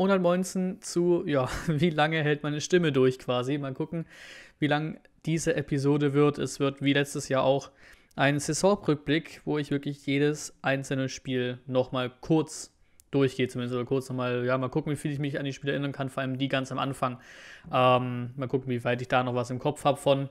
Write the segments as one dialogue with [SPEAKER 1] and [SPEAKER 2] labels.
[SPEAKER 1] 119 zu, ja, wie lange hält meine Stimme durch quasi. Mal gucken, wie lang diese Episode wird. Es wird wie letztes Jahr auch ein Saisonrückblick, wo ich wirklich jedes einzelne Spiel nochmal kurz durchgehe, zumindest oder kurz nochmal, ja, mal gucken, wie viel ich mich an die Spiele erinnern kann, vor allem die ganz am Anfang. Ähm, mal gucken, wie weit ich da noch was im Kopf habe von.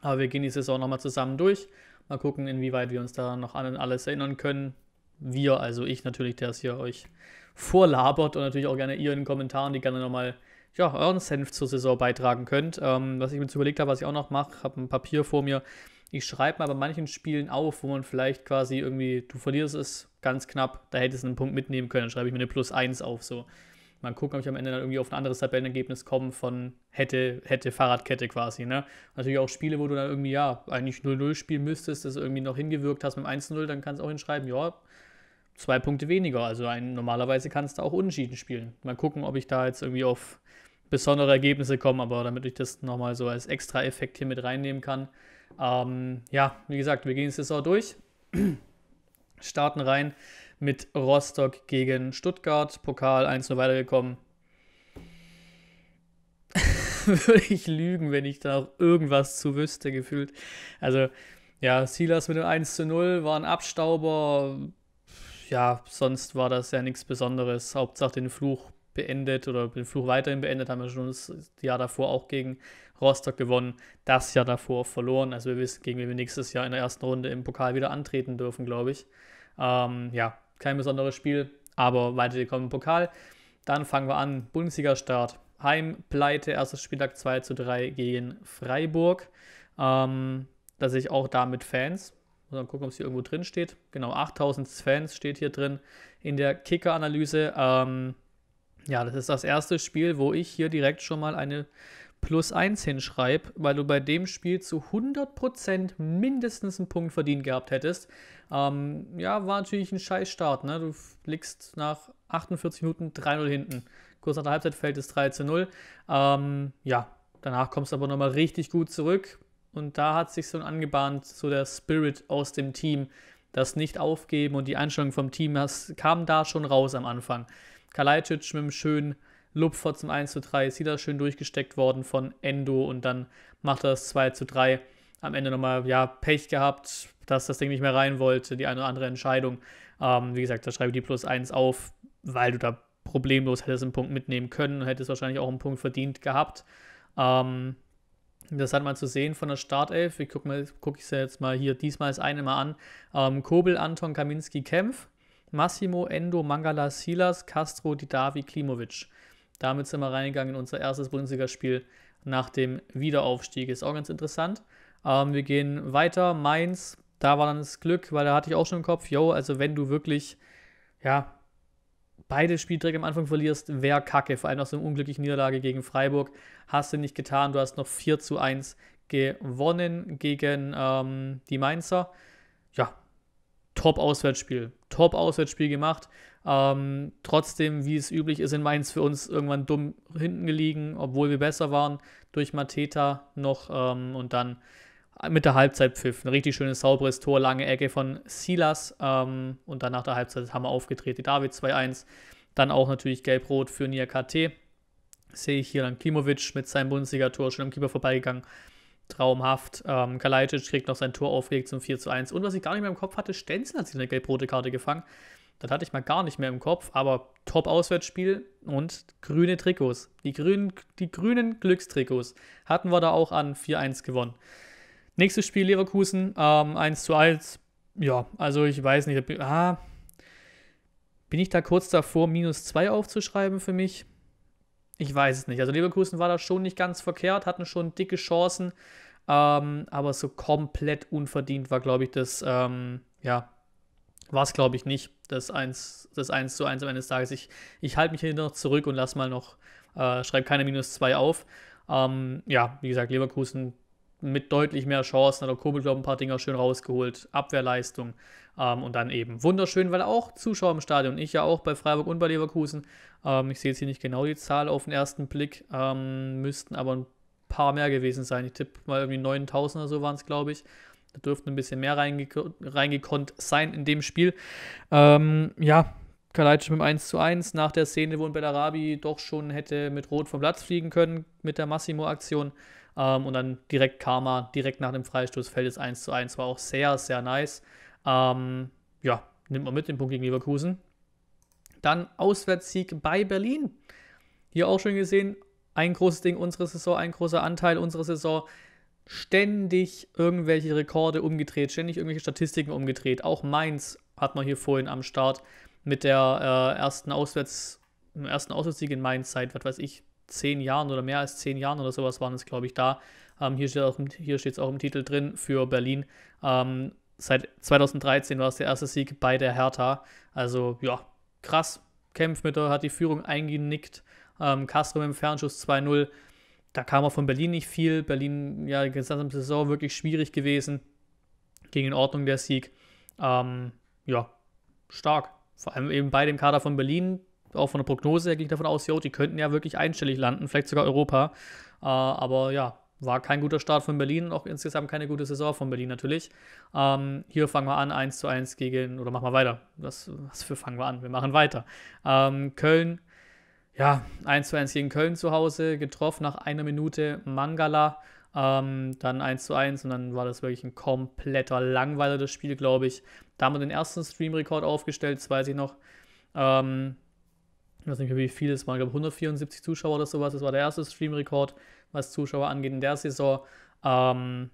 [SPEAKER 1] Aber wir gehen die Saison nochmal zusammen durch. Mal gucken, inwieweit wir uns da noch an alles erinnern können wir, also ich natürlich, der es hier euch vorlabert und natürlich auch gerne ihr in den Kommentaren, die gerne nochmal ja, euren Senf zur Saison beitragen könnt. Ähm, was ich mir jetzt überlegt habe, was ich auch noch mache, habe ein Papier vor mir. Ich schreibe mal bei manchen Spielen auf, wo man vielleicht quasi irgendwie, du verlierst es ganz knapp, da hättest du einen Punkt mitnehmen können, dann schreibe ich mir eine Plus 1 auf. So. Mal gucken, ob ich am Ende dann irgendwie auf ein anderes Tabellenergebnis komme von hätte, hätte Fahrradkette quasi. Ne? Natürlich auch Spiele, wo du dann irgendwie, ja, eigentlich 0-0 spielen müsstest, das irgendwie noch hingewirkt hast mit 1-0, dann kannst du auch hinschreiben, ja, zwei Punkte weniger. Also ein, normalerweise kannst du auch unentschieden spielen. Mal gucken, ob ich da jetzt irgendwie auf besondere Ergebnisse komme, aber damit ich das nochmal so als extra Effekt hier mit reinnehmen kann. Ähm, ja, wie gesagt, wir gehen jetzt auch durch. Starten rein mit Rostock gegen Stuttgart. Pokal 1-0 weitergekommen. Würde ich lügen, wenn ich da auch irgendwas zu wüsste, gefühlt. Also, ja, Silas mit dem 1 zu 0 war ein Abstauber, ja, sonst war das ja nichts Besonderes. Hauptsache den Fluch beendet oder den Fluch weiterhin beendet, haben wir schon das Jahr davor auch gegen Rostock gewonnen, das Jahr davor verloren. Also wir wissen, gegen wen wir nächstes Jahr in der ersten Runde im Pokal wieder antreten dürfen, glaube ich. Ähm, ja, kein besonderes Spiel, aber weitergekommen im Pokal. Dann fangen wir an, Bundesliga-Start. Heim, Pleite, erstes Spieltag 2 zu 3 gegen Freiburg. Ähm, da sehe ich auch da mit Fans. Muss mal gucken, ob es hier irgendwo drin steht. Genau, 8000 Fans steht hier drin in der Kicker-Analyse. Ähm, ja, das ist das erste Spiel, wo ich hier direkt schon mal eine Plus 1 hinschreibe, weil du bei dem Spiel zu 100% mindestens einen Punkt verdient gehabt hättest. Ähm, ja, war natürlich ein scheiß Start. Ne? Du liegst nach 48 Minuten 3-0 hinten. Kurz nach der Halbzeit fällt es 3 0. Ähm, ja, danach kommst du aber nochmal richtig gut zurück. Und da hat sich so angebahnt, so der Spirit aus dem Team, das Nicht-Aufgeben und die Einstellung vom Team das kam da schon raus am Anfang. Kalajdzic mit einem schönen Lupfer zum 1 zu 3, ist wieder schön durchgesteckt worden von Endo und dann macht er das 2 zu 3. Am Ende nochmal, ja, Pech gehabt, dass das Ding nicht mehr rein wollte, die eine oder andere Entscheidung. Ähm, wie gesagt, da schreibe ich die plus 1 auf, weil du da problemlos hättest einen Punkt mitnehmen können und hättest wahrscheinlich auch einen Punkt verdient gehabt. Ähm, das hat man zu sehen von der Startelf. Ich gucke guck es ja jetzt mal hier diesmal das eine Mal an. Ähm, Kobel, Anton, Kaminski, Kempf, Massimo, Endo, Mangala, Silas, Castro, Didavi, Klimovic. Damit sind wir reingegangen in unser erstes Bundesligaspiel nach dem Wiederaufstieg. Ist auch ganz interessant. Ähm, wir gehen weiter. Mainz, da war dann das Glück, weil da hatte ich auch schon im Kopf, yo, also wenn du wirklich ja, beide Spielträge am Anfang verlierst, wäre kacke. Vor allem nach so einer unglücklichen Niederlage gegen Freiburg. Hast du nicht getan. Du hast noch 4 zu 1 gewonnen gegen ähm, die Mainzer. Ja, Top-Auswärtsspiel. Top-Auswärtsspiel gemacht. Ähm, trotzdem, wie es üblich ist in Mainz, für uns irgendwann dumm hinten gelegen, obwohl wir besser waren, durch Mateta noch ähm, und dann mit der Halbzeit pfiff. Ein richtig schönes, sauberes Tor, lange Ecke von Silas. Ähm, und dann nach der Halbzeit haben wir aufgedreht, die David 2-1. Dann auch natürlich Gelb-Rot für Nia KT. Sehe ich hier dann Klimovic mit seinem Bundesliga-Tor schon am Keeper vorbeigegangen. Traumhaft. Ähm, Kalajdzic kriegt noch sein Tor aufgelegt zum 4 1. Und was ich gar nicht mehr im Kopf hatte, Stenzel hat sich eine gelb-rote Karte gefangen. Das hatte ich mal gar nicht mehr im Kopf, aber Top-Auswärtsspiel und grüne Trikots. Die, grün, die grünen Glückstrikots hatten wir da auch an 4-1 gewonnen. Nächstes Spiel Leverkusen, ähm, 1 zu 1. Ja, also ich weiß nicht. Ah, bin ich da kurz davor, minus 2 aufzuschreiben für mich? Ich weiß es nicht. Also Leverkusen war da schon nicht ganz verkehrt, hatten schon dicke Chancen, ähm, aber so komplett unverdient war, glaube ich, das, ähm, ja, war es, glaube ich, nicht, das 1, das 1 zu 1 am Ende des Tages. Ich, ich halte mich hier noch zurück und lasse mal noch, äh, schreibe keine minus 2 auf. Ähm, ja, wie gesagt, Leverkusen mit deutlich mehr Chancen. Hat Kobel, glaube ich, ein paar Dinger schön rausgeholt. Abwehrleistung ähm, und dann eben wunderschön, weil auch Zuschauer im Stadion, ich ja auch bei Freiburg und bei Leverkusen. Ähm, ich sehe jetzt hier nicht genau die Zahl auf den ersten Blick, ähm, müssten aber ein paar mehr gewesen sein. Ich tippe mal irgendwie 9000 oder so waren es, glaube ich. Da dürften ein bisschen mehr reingek reingekonnt sein in dem Spiel. Ähm, ja, Kalajdzic mit dem 1 zu 1 nach der Szene, wo ein Bellarabi doch schon hätte mit Rot vom Platz fliegen können mit der Massimo-Aktion. Ähm, und dann direkt Karma, direkt nach dem Freistoß fällt es 1 zu 1. War auch sehr, sehr nice. Ähm, ja, nimmt man mit den Punkt gegen Leverkusen. Dann Auswärtssieg bei Berlin. Hier auch schon gesehen, ein großes Ding unserer Saison, ein großer Anteil unserer Saison. Ständig irgendwelche Rekorde umgedreht, ständig irgendwelche Statistiken umgedreht. Auch Mainz hat man hier vorhin am Start mit der äh, ersten Auswärts ersten Auswärtssieg in Mainz seit, was weiß ich, zehn Jahren oder mehr als zehn Jahren oder sowas waren es, glaube ich, da. Ähm, hier steht es auch, auch, im Titel drin für Berlin. Ähm, seit 2013 war es der erste Sieg bei der Hertha. Also ja, krass. Kempfmitter hat die Führung eingenickt. Ähm, Castro im Fernschuss 2-0. Da kam auch von Berlin nicht viel. Berlin, ja, die gesamte Saison wirklich schwierig gewesen. Ging in Ordnung der Sieg. Ähm, ja, stark. Vor allem eben bei dem Kader von Berlin, auch von der Prognose her ging davon aus, jo, die könnten ja wirklich einstellig landen, vielleicht sogar Europa. Äh, aber ja, war kein guter Start von Berlin, auch insgesamt keine gute Saison von Berlin natürlich. Ähm, hier fangen wir an, 1 zu 1 gegen, oder machen wir weiter. Was, was für fangen wir an? Wir machen weiter. Ähm, Köln, ja, 1 zu 1 gegen Köln zu Hause, getroffen nach einer Minute Mangala, ähm, dann 1 zu 1 und dann war das wirklich ein kompletter Langweiler, das Spiel, glaube ich. Da haben wir den ersten Stream-Rekord aufgestellt, das weiß ich noch. Ähm, ich weiß nicht, wie viel es waren, ich glaube 174 Zuschauer oder sowas. Das war der erste Streamrekord, was Zuschauer angeht in der Saison. Ähm,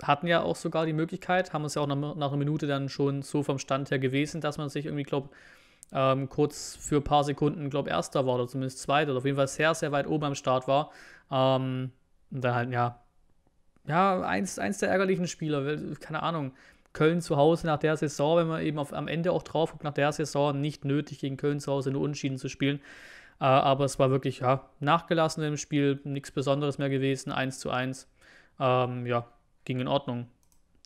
[SPEAKER 1] hatten ja auch sogar die Möglichkeit, haben uns ja auch nach, nach, einer Minute dann schon so vom Stand her gewesen, dass man sich irgendwie, glaube ähm, kurz für ein paar Sekunden, glaube erster war oder zumindest zweiter oder auf jeden Fall sehr, sehr weit oben am Start war. Ähm, und dann halt, ja, ja, eins, eins der ärgerlichen Spieler, keine Ahnung. Köln zu Hause nach der Saison, wenn man eben auf, am Ende auch drauf guckt, nach der Saison nicht nötig, gegen Köln zu Hause nur Unschieden zu spielen. Äh, aber es war wirklich ja, nachgelassen im Spiel, nichts Besonderes mehr gewesen, 1 zu 1. Ähm, ja, ging in Ordnung.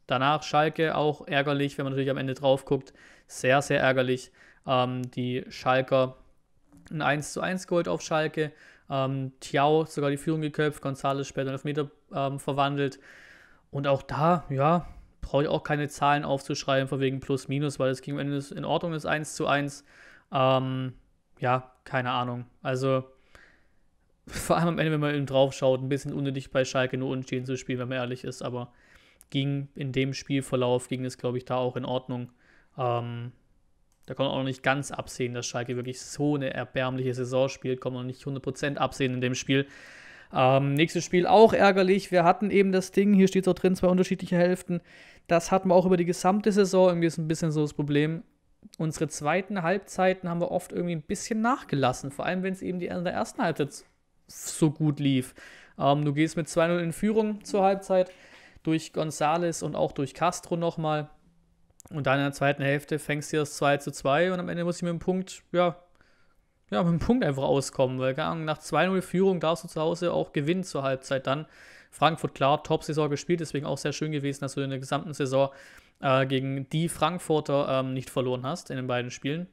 [SPEAKER 1] Danach Schalke auch ärgerlich, wenn man natürlich am Ende drauf guckt. Sehr, sehr ärgerlich. Ähm, die Schalker ein 1 zu 1 geholt auf Schalke. Ähm, Tiao sogar die Führung geköpft, González später auf Meter ähm, verwandelt. Und auch da, ja, brauche ich auch keine Zahlen aufzuschreiben, von wegen plus, minus, weil es ging am Ende in Ordnung ist, 1 zu 1. Ähm, ja, keine Ahnung. Also, vor allem am Ende, wenn man eben drauf schaut, ein bisschen unnötig bei Schalke nur unentschieden zu spielen, wenn man ehrlich ist, aber ging in dem Spielverlauf, ging es, glaube ich, da auch in Ordnung. Ähm, da kann man auch noch nicht ganz absehen, dass Schalke wirklich so eine erbärmliche Saison spielt, kann man noch nicht 100% absehen in dem Spiel. Ähm, nächstes Spiel auch ärgerlich. Wir hatten eben das Ding, hier steht so drin, zwei unterschiedliche Hälften. Das hatten wir auch über die gesamte Saison. Irgendwie ist ein bisschen so das Problem. Unsere zweiten Halbzeiten haben wir oft irgendwie ein bisschen nachgelassen. Vor allem, wenn es eben die, in der ersten Halbzeit so gut lief. Ähm, du gehst mit 2-0 in Führung zur Halbzeit durch Gonzales und auch durch Castro nochmal. Und dann in der zweiten Hälfte fängst du das 2 zu 2 und am Ende muss ich mit dem Punkt, ja, ja, mit dem Punkt einfach auskommen, weil nach 2-0 Führung darfst du zu Hause auch gewinnen zur Halbzeit dann. Frankfurt, klar, Top-Saison gespielt, deswegen auch sehr schön gewesen, dass du in der gesamten Saison äh, gegen die Frankfurter ähm, nicht verloren hast in den beiden Spielen.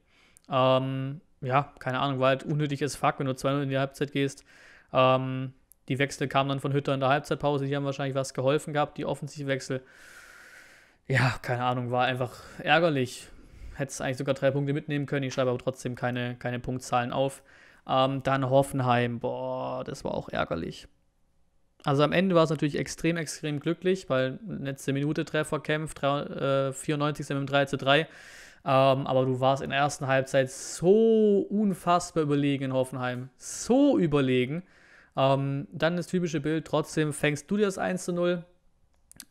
[SPEAKER 1] Ähm, ja, keine Ahnung, war halt unnötiges Fuck, wenn du 2-0 in die Halbzeit gehst. Ähm, die Wechsel kamen dann von Hütter in der Halbzeitpause, die haben wahrscheinlich was geholfen gehabt, die offensiven Wechsel. Ja, keine Ahnung, war einfach ärgerlich hättest eigentlich sogar drei Punkte mitnehmen können. Ich schreibe aber trotzdem keine, keine Punktzahlen auf. Ähm, dann Hoffenheim, boah, das war auch ärgerlich. Also am Ende war es natürlich extrem, extrem glücklich, weil letzte Minute Treffer kämpft, 3, äh, 94. mit dem 3 zu 3. Ähm, aber du warst in der ersten Halbzeit so unfassbar überlegen in Hoffenheim. So überlegen. Ähm, dann das typische Bild, trotzdem fängst du dir das 1 zu 0.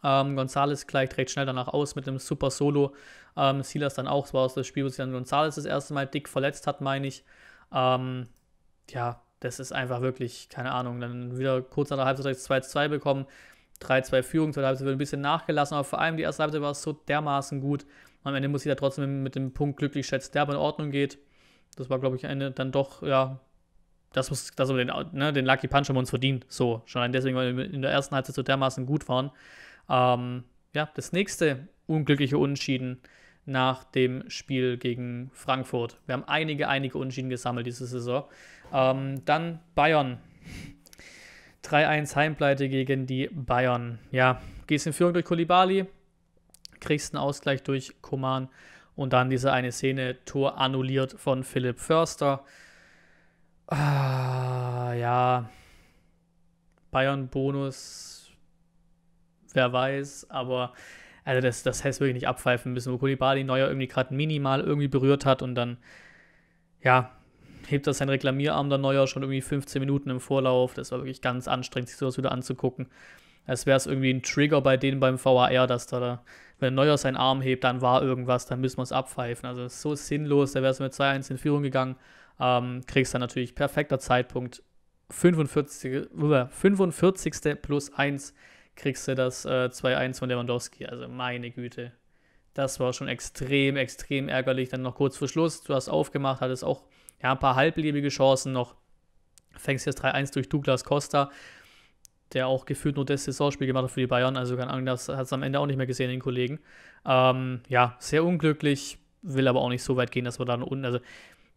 [SPEAKER 1] Ähm, Gonzales gleicht recht schnell danach aus mit einem super Solo. Ähm, Silas dann auch, es war aus das Spiel, wo sich dann Gonzales das erste Mal dick verletzt hat, meine ich. Ähm, ja, das ist einfach wirklich, keine Ahnung, dann wieder kurz nach der Halbzeit 2-2 bekommen, 3-2 Führung, zweite Halbzeit wird ein bisschen nachgelassen, aber vor allem die erste Halbzeit war so dermaßen gut. am Ende muss ich da trotzdem mit dem Punkt glücklich schätzen, der aber in Ordnung geht. Das war, glaube ich, eine dann doch, ja, das muss, wir den, ne, den Lucky Punch haben wir uns verdient. So, schon deswegen, weil wir in der ersten Halbzeit so dermaßen gut waren. Ähm, ja, das nächste unglückliche Unentschieden nach dem Spiel gegen Frankfurt. Wir haben einige, einige Unentschieden gesammelt diese Saison. Ähm, dann Bayern. 3-1 Heimpleite gegen die Bayern. Ja, gehst in Führung durch Kolibali, kriegst einen Ausgleich durch Koman und dann diese eine Szene, Tor annulliert von Philipp Förster. Ah, ja, Bayern-Bonus wer weiß, aber also das, das hätte wirklich nicht abpfeifen müssen, wo Kulibali Neuer irgendwie gerade minimal irgendwie berührt hat und dann, ja, hebt er seinen Reklamierarm dann Neuer schon irgendwie 15 Minuten im Vorlauf. Das war wirklich ganz anstrengend, sich sowas wieder anzugucken. Als wäre es irgendwie ein Trigger bei denen beim VAR, dass da, wenn Neuer seinen Arm hebt, dann war irgendwas, dann müssen wir es abpfeifen. Also das ist so sinnlos, da wäre es mit 2-1 in Führung gegangen. Ähm, kriegst dann natürlich perfekter Zeitpunkt. 45, 45. Äh, plus 1 kriegst du das äh, 2-1 von Lewandowski. Also meine Güte. Das war schon extrem, extrem ärgerlich. Dann noch kurz vor Schluss, du hast aufgemacht, hattest auch ja, ein paar halblebige Chancen noch. Fängst jetzt 3-1 durch Douglas Costa, der auch gefühlt nur das Saisonspiel gemacht hat für die Bayern. Also keine Ahnung, das hat es am Ende auch nicht mehr gesehen, den Kollegen. Ähm, ja, sehr unglücklich, will aber auch nicht so weit gehen, dass man da unten, also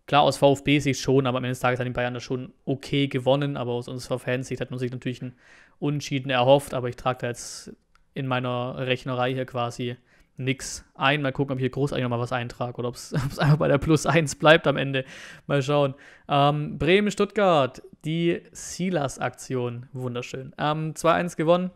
[SPEAKER 1] Klar, aus VfB-Sicht schon, aber am Ende des Tages hat die Bayern das schon okay gewonnen. Aber aus unserer Fansicht hat man sich natürlich einen Unentschieden erhofft. Aber ich trage da jetzt in meiner Rechnerei hier quasi nichts ein. Mal gucken, ob ich hier großartig nochmal was eintrage oder ob es einfach bei der Plus 1 bleibt am Ende. Mal schauen. Ähm, Bremen-Stuttgart, die Silas-Aktion, wunderschön. Ähm, 2-1 gewonnen.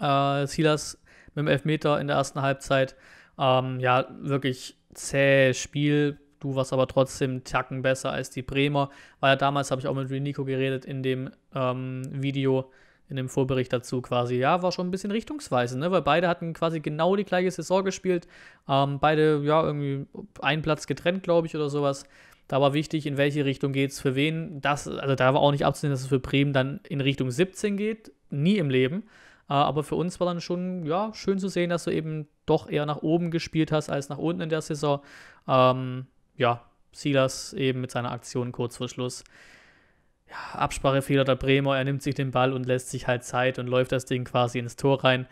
[SPEAKER 1] Äh, Silas mit dem Elfmeter in der ersten Halbzeit. Ähm, ja, wirklich zähes Spiel Du warst aber trotzdem Tacken besser als die Bremer, weil ja damals habe ich auch mit Nico geredet in dem ähm, Video, in dem Vorbericht dazu quasi. Ja, war schon ein bisschen richtungsweise, ne? weil beide hatten quasi genau die gleiche Saison gespielt. Ähm, beide, ja, irgendwie einen Platz getrennt, glaube ich, oder sowas. Da war wichtig, in welche Richtung geht es für wen. Das, also da war auch nicht abzusehen, dass es für Bremen dann in Richtung 17 geht. Nie im Leben. Äh, aber für uns war dann schon ja, schön zu sehen, dass du eben doch eher nach oben gespielt hast als nach unten in der Saison. Ähm, ja, Silas eben mit seiner Aktion kurz vor Schluss. Ja, Absprachefehler der Bremer, er nimmt sich den Ball und lässt sich halt Zeit und läuft das Ding quasi ins Tor rein.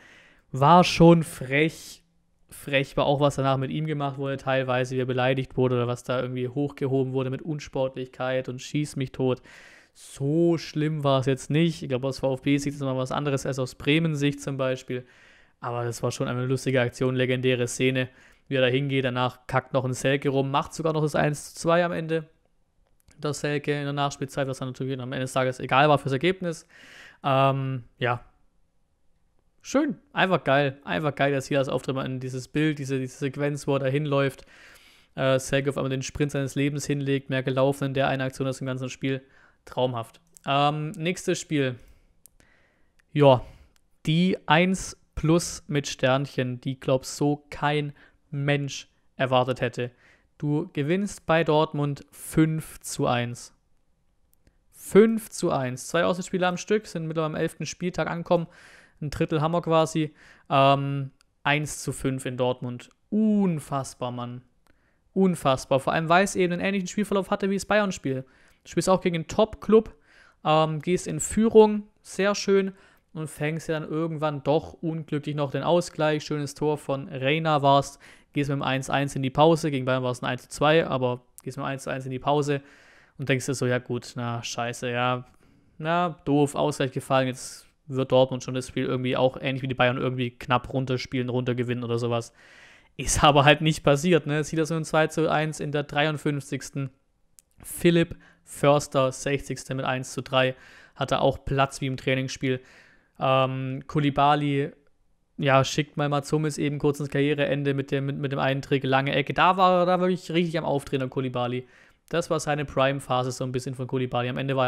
[SPEAKER 1] War schon frech. Frech war auch, was danach mit ihm gemacht wurde, teilweise, wie er beleidigt wurde oder was da irgendwie hochgehoben wurde mit Unsportlichkeit und schieß mich tot. So schlimm war es jetzt nicht. Ich glaube, aus VfB-Sicht ist nochmal was anderes als aus Bremen-Sicht zum Beispiel. Aber das war schon eine lustige Aktion, legendäre Szene wie er da hingeht. Danach kackt noch ein Selke rum, macht sogar noch das 1 zu 2 am Ende. Das Selke in der Nachspielzeit, was dann natürlich am Ende des Tages egal war fürs Ergebnis. Ähm, ja. Schön, einfach geil, einfach geil, dass hier das auftritt, mal in dieses Bild, diese, diese Sequenz, wo er da hinläuft. Äh, Selke auf einmal den Sprint seines Lebens hinlegt, mehr gelaufen in der einen Aktion aus dem ganzen Spiel. Traumhaft. Ähm, nächstes Spiel. Ja, die 1 plus mit Sternchen, die, glaubst so kein Mensch erwartet hätte. Du gewinnst bei Dortmund 5 zu 1. 5 zu 1. Zwei Auswärtsspiele am Stück, sind mittlerweile am 11. Spieltag angekommen. Ein Drittel Hammer quasi. Ähm, 1 zu 5 in Dortmund. Unfassbar, Mann. Unfassbar. Vor allem, weil es eben einen ähnlichen Spielverlauf hatte wie das Bayern-Spiel. Du spielst auch gegen einen Top-Club, ähm, gehst in Führung, sehr schön, und fängst ja dann irgendwann doch unglücklich noch den Ausgleich. Schönes Tor von Reina warst gehst mit dem 1-1 in die Pause, gegen Bayern war es ein 1-2, aber gehst mit dem 1-1 in die Pause und denkst dir so, ja gut, na scheiße, ja, na doof, Ausgleich gefallen, jetzt wird Dortmund schon das Spiel irgendwie auch ähnlich wie die Bayern irgendwie knapp runterspielen, runtergewinnen oder sowas. Ist aber halt nicht passiert, ne? Sieht das so ein 2 zu 1 in der 53. Philipp Förster, 60. mit 1 3, hatte auch Platz wie im Trainingsspiel. Ähm, Kulibali ja, schickt mal Matsumis eben kurz ins Karriereende mit dem, mit, mit dem einen Trick, lange Ecke. Da war, da wirklich richtig am Aufdrehen an Kolibali. Das war seine Prime-Phase so ein bisschen von Kolibali. Am Ende war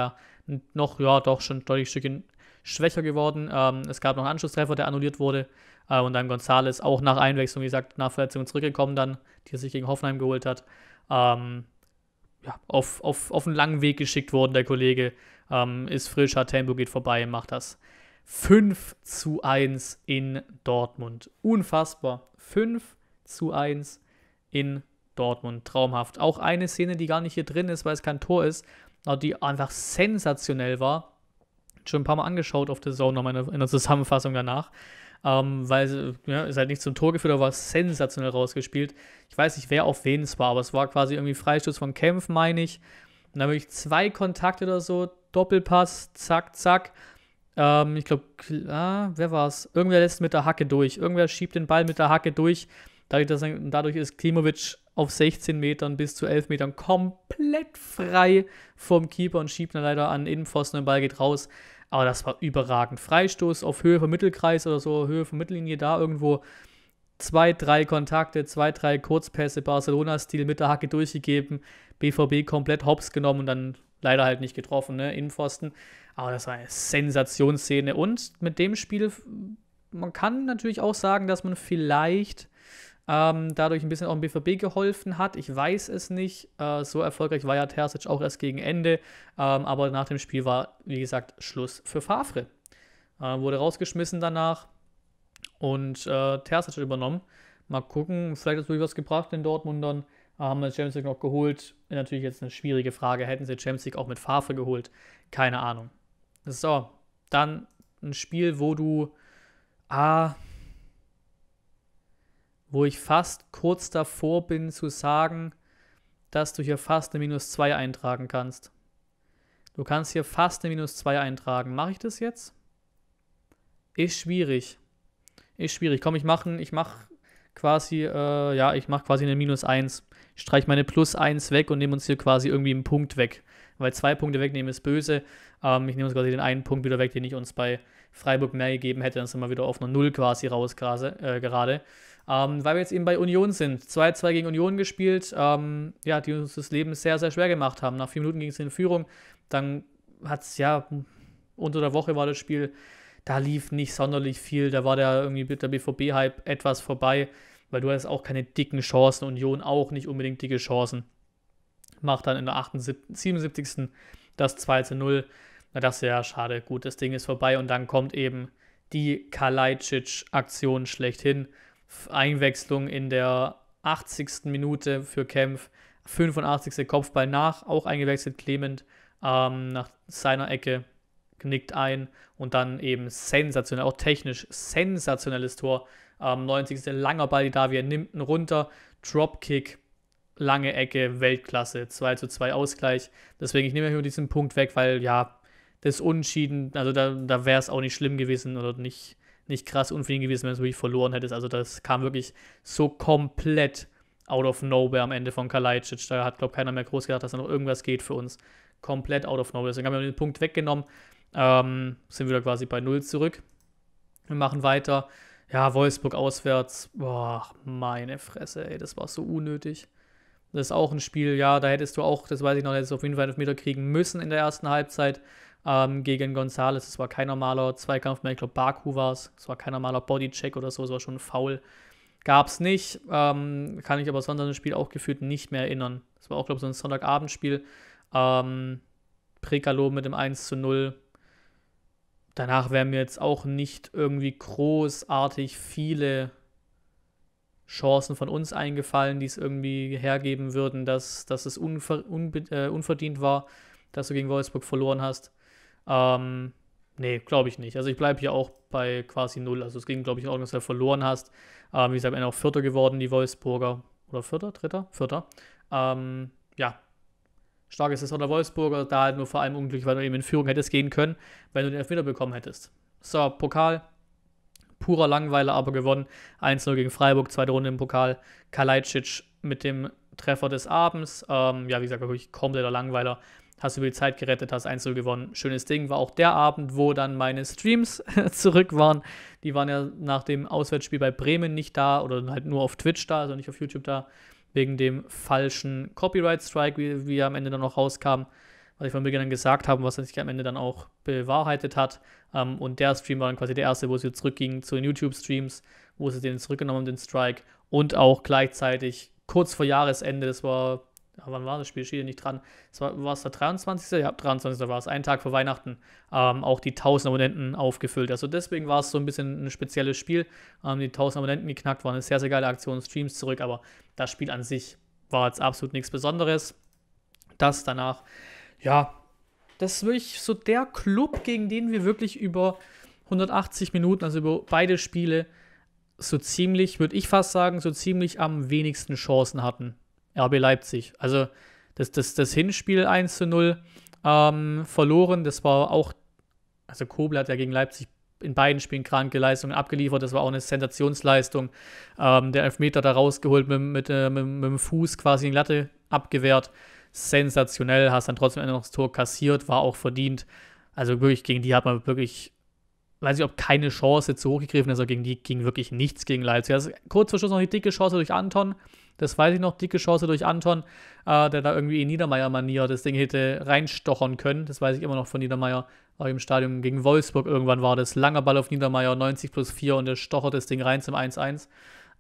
[SPEAKER 1] er noch, ja, doch schon deutlich ein Stückchen schwächer geworden. Ähm, es gab noch einen Anschlusstreffer, der annulliert wurde. Äh, und dann Gonzales auch nach Einwechslung, wie gesagt, nach Verletzung zurückgekommen dann, die er sich gegen Hoffenheim geholt hat. Ähm, ja, auf, auf, auf einen langen Weg geschickt worden, der Kollege. Ähm, ist frisch, hat Tempo, geht vorbei, macht das 5 zu 1 in Dortmund. Unfassbar. 5 zu 1 in Dortmund. Traumhaft. Auch eine Szene, die gar nicht hier drin ist, weil es kein Tor ist, aber die einfach sensationell war. Schon ein paar Mal angeschaut auf der Zone nochmal in der Zusammenfassung danach. Ähm, weil ja, ist halt nicht zum Tor geführt, hat, aber war sensationell rausgespielt. Ich weiß nicht, wer auf wen es war, aber es war quasi irgendwie Freistoß von Kempf, meine ich. Und dann habe ich zwei Kontakte oder so, Doppelpass, zack, zack. Ähm, ich glaube, ah, wer war es? Irgendwer lässt mit der Hacke durch. Irgendwer schiebt den Ball mit der Hacke durch. Dadurch, dass, dadurch ist Klimovic auf 16 Metern bis zu 11 Metern komplett frei vom Keeper und schiebt dann leider an Innenpfosten und der Ball geht raus. Aber das war überragend. Freistoß auf Höhe vom Mittelkreis oder so, Höhe von Mittellinie da irgendwo. Zwei, drei Kontakte, zwei, drei Kurzpässe, Barcelona-Stil mit der Hacke durchgegeben, BVB komplett hops genommen und dann leider halt nicht getroffen, ne? Innenpfosten. Aber das war eine Sensationsszene. Und mit dem Spiel, man kann natürlich auch sagen, dass man vielleicht ähm, dadurch ein bisschen auch dem BVB geholfen hat. Ich weiß es nicht. Äh, so erfolgreich war ja Terzic auch erst gegen Ende. Ähm, aber nach dem Spiel war, wie gesagt, Schluss für Favre. Äh, wurde rausgeschmissen danach und äh, Terzic hat übernommen. Mal gucken, vielleicht hat es was gebracht den Dortmundern. Äh, haben wir Champions League noch geholt? Natürlich jetzt eine schwierige Frage. Hätten sie Champions League auch mit Favre geholt? Keine Ahnung. So, dann ein Spiel, wo du A, wo ich fast kurz davor bin zu sagen, dass du hier fast eine minus 2 eintragen kannst. Du kannst hier fast eine minus 2 eintragen. Mache ich das jetzt? Ist schwierig. Ist schwierig. Komm, ich mache ich mach quasi, äh, ja, ich quasi eine minus 1. Streich meine plus 1 weg und nehme uns hier quasi irgendwie einen Punkt weg weil zwei Punkte wegnehmen ist böse. Ähm, ich nehme uns quasi den einen Punkt wieder weg, den ich uns bei Freiburg mehr gegeben hätte. Dann sind wir wieder auf einer Null quasi raus äh, gerade. Ähm, weil wir jetzt eben bei Union sind. 2-2 gegen Union gespielt, ähm, ja, die uns das Leben sehr, sehr schwer gemacht haben. Nach vier Minuten ging es in Führung. Dann hat es, ja, unter der Woche war das Spiel, da lief nicht sonderlich viel. Da war der, der BVB-Hype etwas vorbei, weil du hast auch keine dicken Chancen. Union auch nicht unbedingt dicke Chancen macht dann in der 78, 77. das 2 zu 0. Na, das ist ja schade. Gut, das Ding ist vorbei und dann kommt eben die Kalajdzic-Aktion schlechthin. Einwechslung in der 80. Minute für Kempf, 85. Kopfball nach, auch eingewechselt Clement ähm, nach seiner Ecke, knickt ein und dann eben sensationell, auch technisch sensationelles Tor. Ähm, 90. langer Ball, die Davia nimmt ihn runter, Dropkick lange Ecke, Weltklasse, 2 zu 2 Ausgleich. Deswegen, ich nehme hier diesen Punkt weg, weil ja, das Unentschieden, also da, da wäre es auch nicht schlimm gewesen oder nicht, nicht krass unverdient gewesen, wenn es wirklich verloren hätte. Also das kam wirklich so komplett out of nowhere am Ende von Kalajdzic. Da hat, glaube ich, keiner mehr groß gedacht, dass da noch irgendwas geht für uns. Komplett out of nowhere. Deswegen haben wir den Punkt weggenommen. Ähm, sind wieder quasi bei Null zurück. Wir machen weiter. Ja, Wolfsburg auswärts. Boah, meine Fresse, ey, das war so unnötig. Das ist auch ein Spiel, ja, da hättest du auch, das weiß ich noch, hättest du auf jeden Fall einen Meter kriegen müssen in der ersten Halbzeit ähm, gegen Gonzales. Es war kein normaler Zweikampf mehr, ich glaube, Baku war es. Es war kein normaler Bodycheck oder so, es war schon faul. Gab es nicht, ähm, kann ich aber sonst an das Spiel auch gefühlt nicht mehr erinnern. Es war auch, glaube ich, so ein Sonntagabendspiel. Ähm, Prekalo mit dem 1 zu 0. Danach wären mir jetzt auch nicht irgendwie großartig viele Chancen von uns eingefallen, die es irgendwie hergeben würden, dass, dass es unver, un, äh, unverdient war, dass du gegen Wolfsburg verloren hast. Ähm, nee, glaube ich nicht. Also ich bleibe hier auch bei quasi null. Also es ging, glaube ich, in dass du verloren hast. Ähm, wie gesagt, am Ende auch Vierter geworden, die Wolfsburger. Oder Vierter, Dritter? Vierter. Ähm, ja, starkes Saison der Wolfsburger, da halt nur vor allem unglücklich, weil du eben in Führung hättest gehen können, wenn du den Elfmeter bekommen hättest. So, Pokal, purer Langweile aber gewonnen. 1-0 gegen Freiburg, zweite Runde im Pokal. Kalajdzic mit dem Treffer des Abends. Ähm, ja, wie gesagt, wirklich kompletter Langweiler. Hast über die Zeit gerettet, hast 1-0 gewonnen. Schönes Ding war auch der Abend, wo dann meine Streams zurück waren. Die waren ja nach dem Auswärtsspiel bei Bremen nicht da oder halt nur auf Twitch da, also nicht auf YouTube da, wegen dem falschen Copyright Strike, wie, wie am Ende dann noch rauskam was ich von Beginn an gesagt habe, was sich am Ende dann auch bewahrheitet hat. Ähm, und der Stream war dann quasi der erste, wo es wieder zurückging zu den YouTube-Streams, wo sie den zurückgenommen haben, den Strike. Und auch gleichzeitig kurz vor Jahresende, das war, wann war das Spiel? Steht nicht dran. Das war, war es der 23. Ja, 23. war es, einen Tag vor Weihnachten, ähm, auch die 1000 Abonnenten aufgefüllt. Also deswegen war es so ein bisschen ein spezielles Spiel. Ähm, die 1000 Abonnenten geknackt waren, eine sehr, sehr geile Aktion, Streams zurück, aber das Spiel an sich war jetzt absolut nichts Besonderes. Das danach ja, das ist wirklich so der Club, gegen den wir wirklich über 180 Minuten, also über beide Spiele, so ziemlich, würde ich fast sagen, so ziemlich am wenigsten Chancen hatten. RB Leipzig. Also das, das, das Hinspiel 1 zu 0 ähm, verloren, das war auch, also Kobel hat ja gegen Leipzig in beiden Spielen kranke Leistungen abgeliefert. Das war auch eine Sensationsleistung. Ähm, der Elfmeter da rausgeholt mit, mit, äh, mit, mit, dem Fuß quasi in Latte abgewehrt sensationell, hast dann trotzdem noch das Tor kassiert, war auch verdient. Also wirklich, gegen die hat man wirklich, weiß ich, ob keine Chance zu hoch gegriffen ist, aber gegen die ging wirklich nichts gegen Leipzig. Also kurz vor Schluss noch die dicke Chance durch Anton. Das weiß ich noch, dicke Chance durch Anton, äh, der da irgendwie in niedermeier manier das Ding hätte reinstochern können. Das weiß ich immer noch von Niedermeier. War im Stadion gegen Wolfsburg irgendwann war das. Langer Ball auf Niedermeier, 90 plus 4 und der stochert das Ding rein zum 1-1.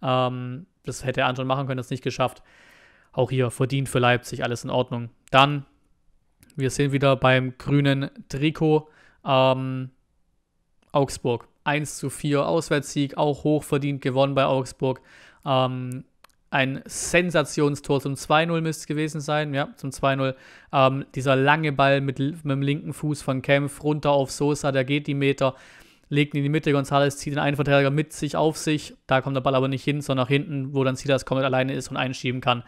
[SPEAKER 1] Ähm, das hätte Anton machen können, das nicht geschafft. Auch hier verdient für Leipzig, alles in Ordnung. Dann, wir sind wieder beim grünen Trikot. Ähm, Augsburg. 1 zu 4 Auswärtssieg, auch hochverdient gewonnen bei Augsburg. Ähm, ein Sensationstor zum 2-0 müsste es gewesen sein, ja, zum 2-0. Ähm, dieser lange Ball mit, mit dem linken Fuß von Kempf runter auf Sosa, der geht die Meter, legt ihn in die Mitte, González zieht den einen mit sich auf sich, da kommt der Ball aber nicht hin, sondern nach hinten, wo dann Silas komplett alleine ist und einschieben kann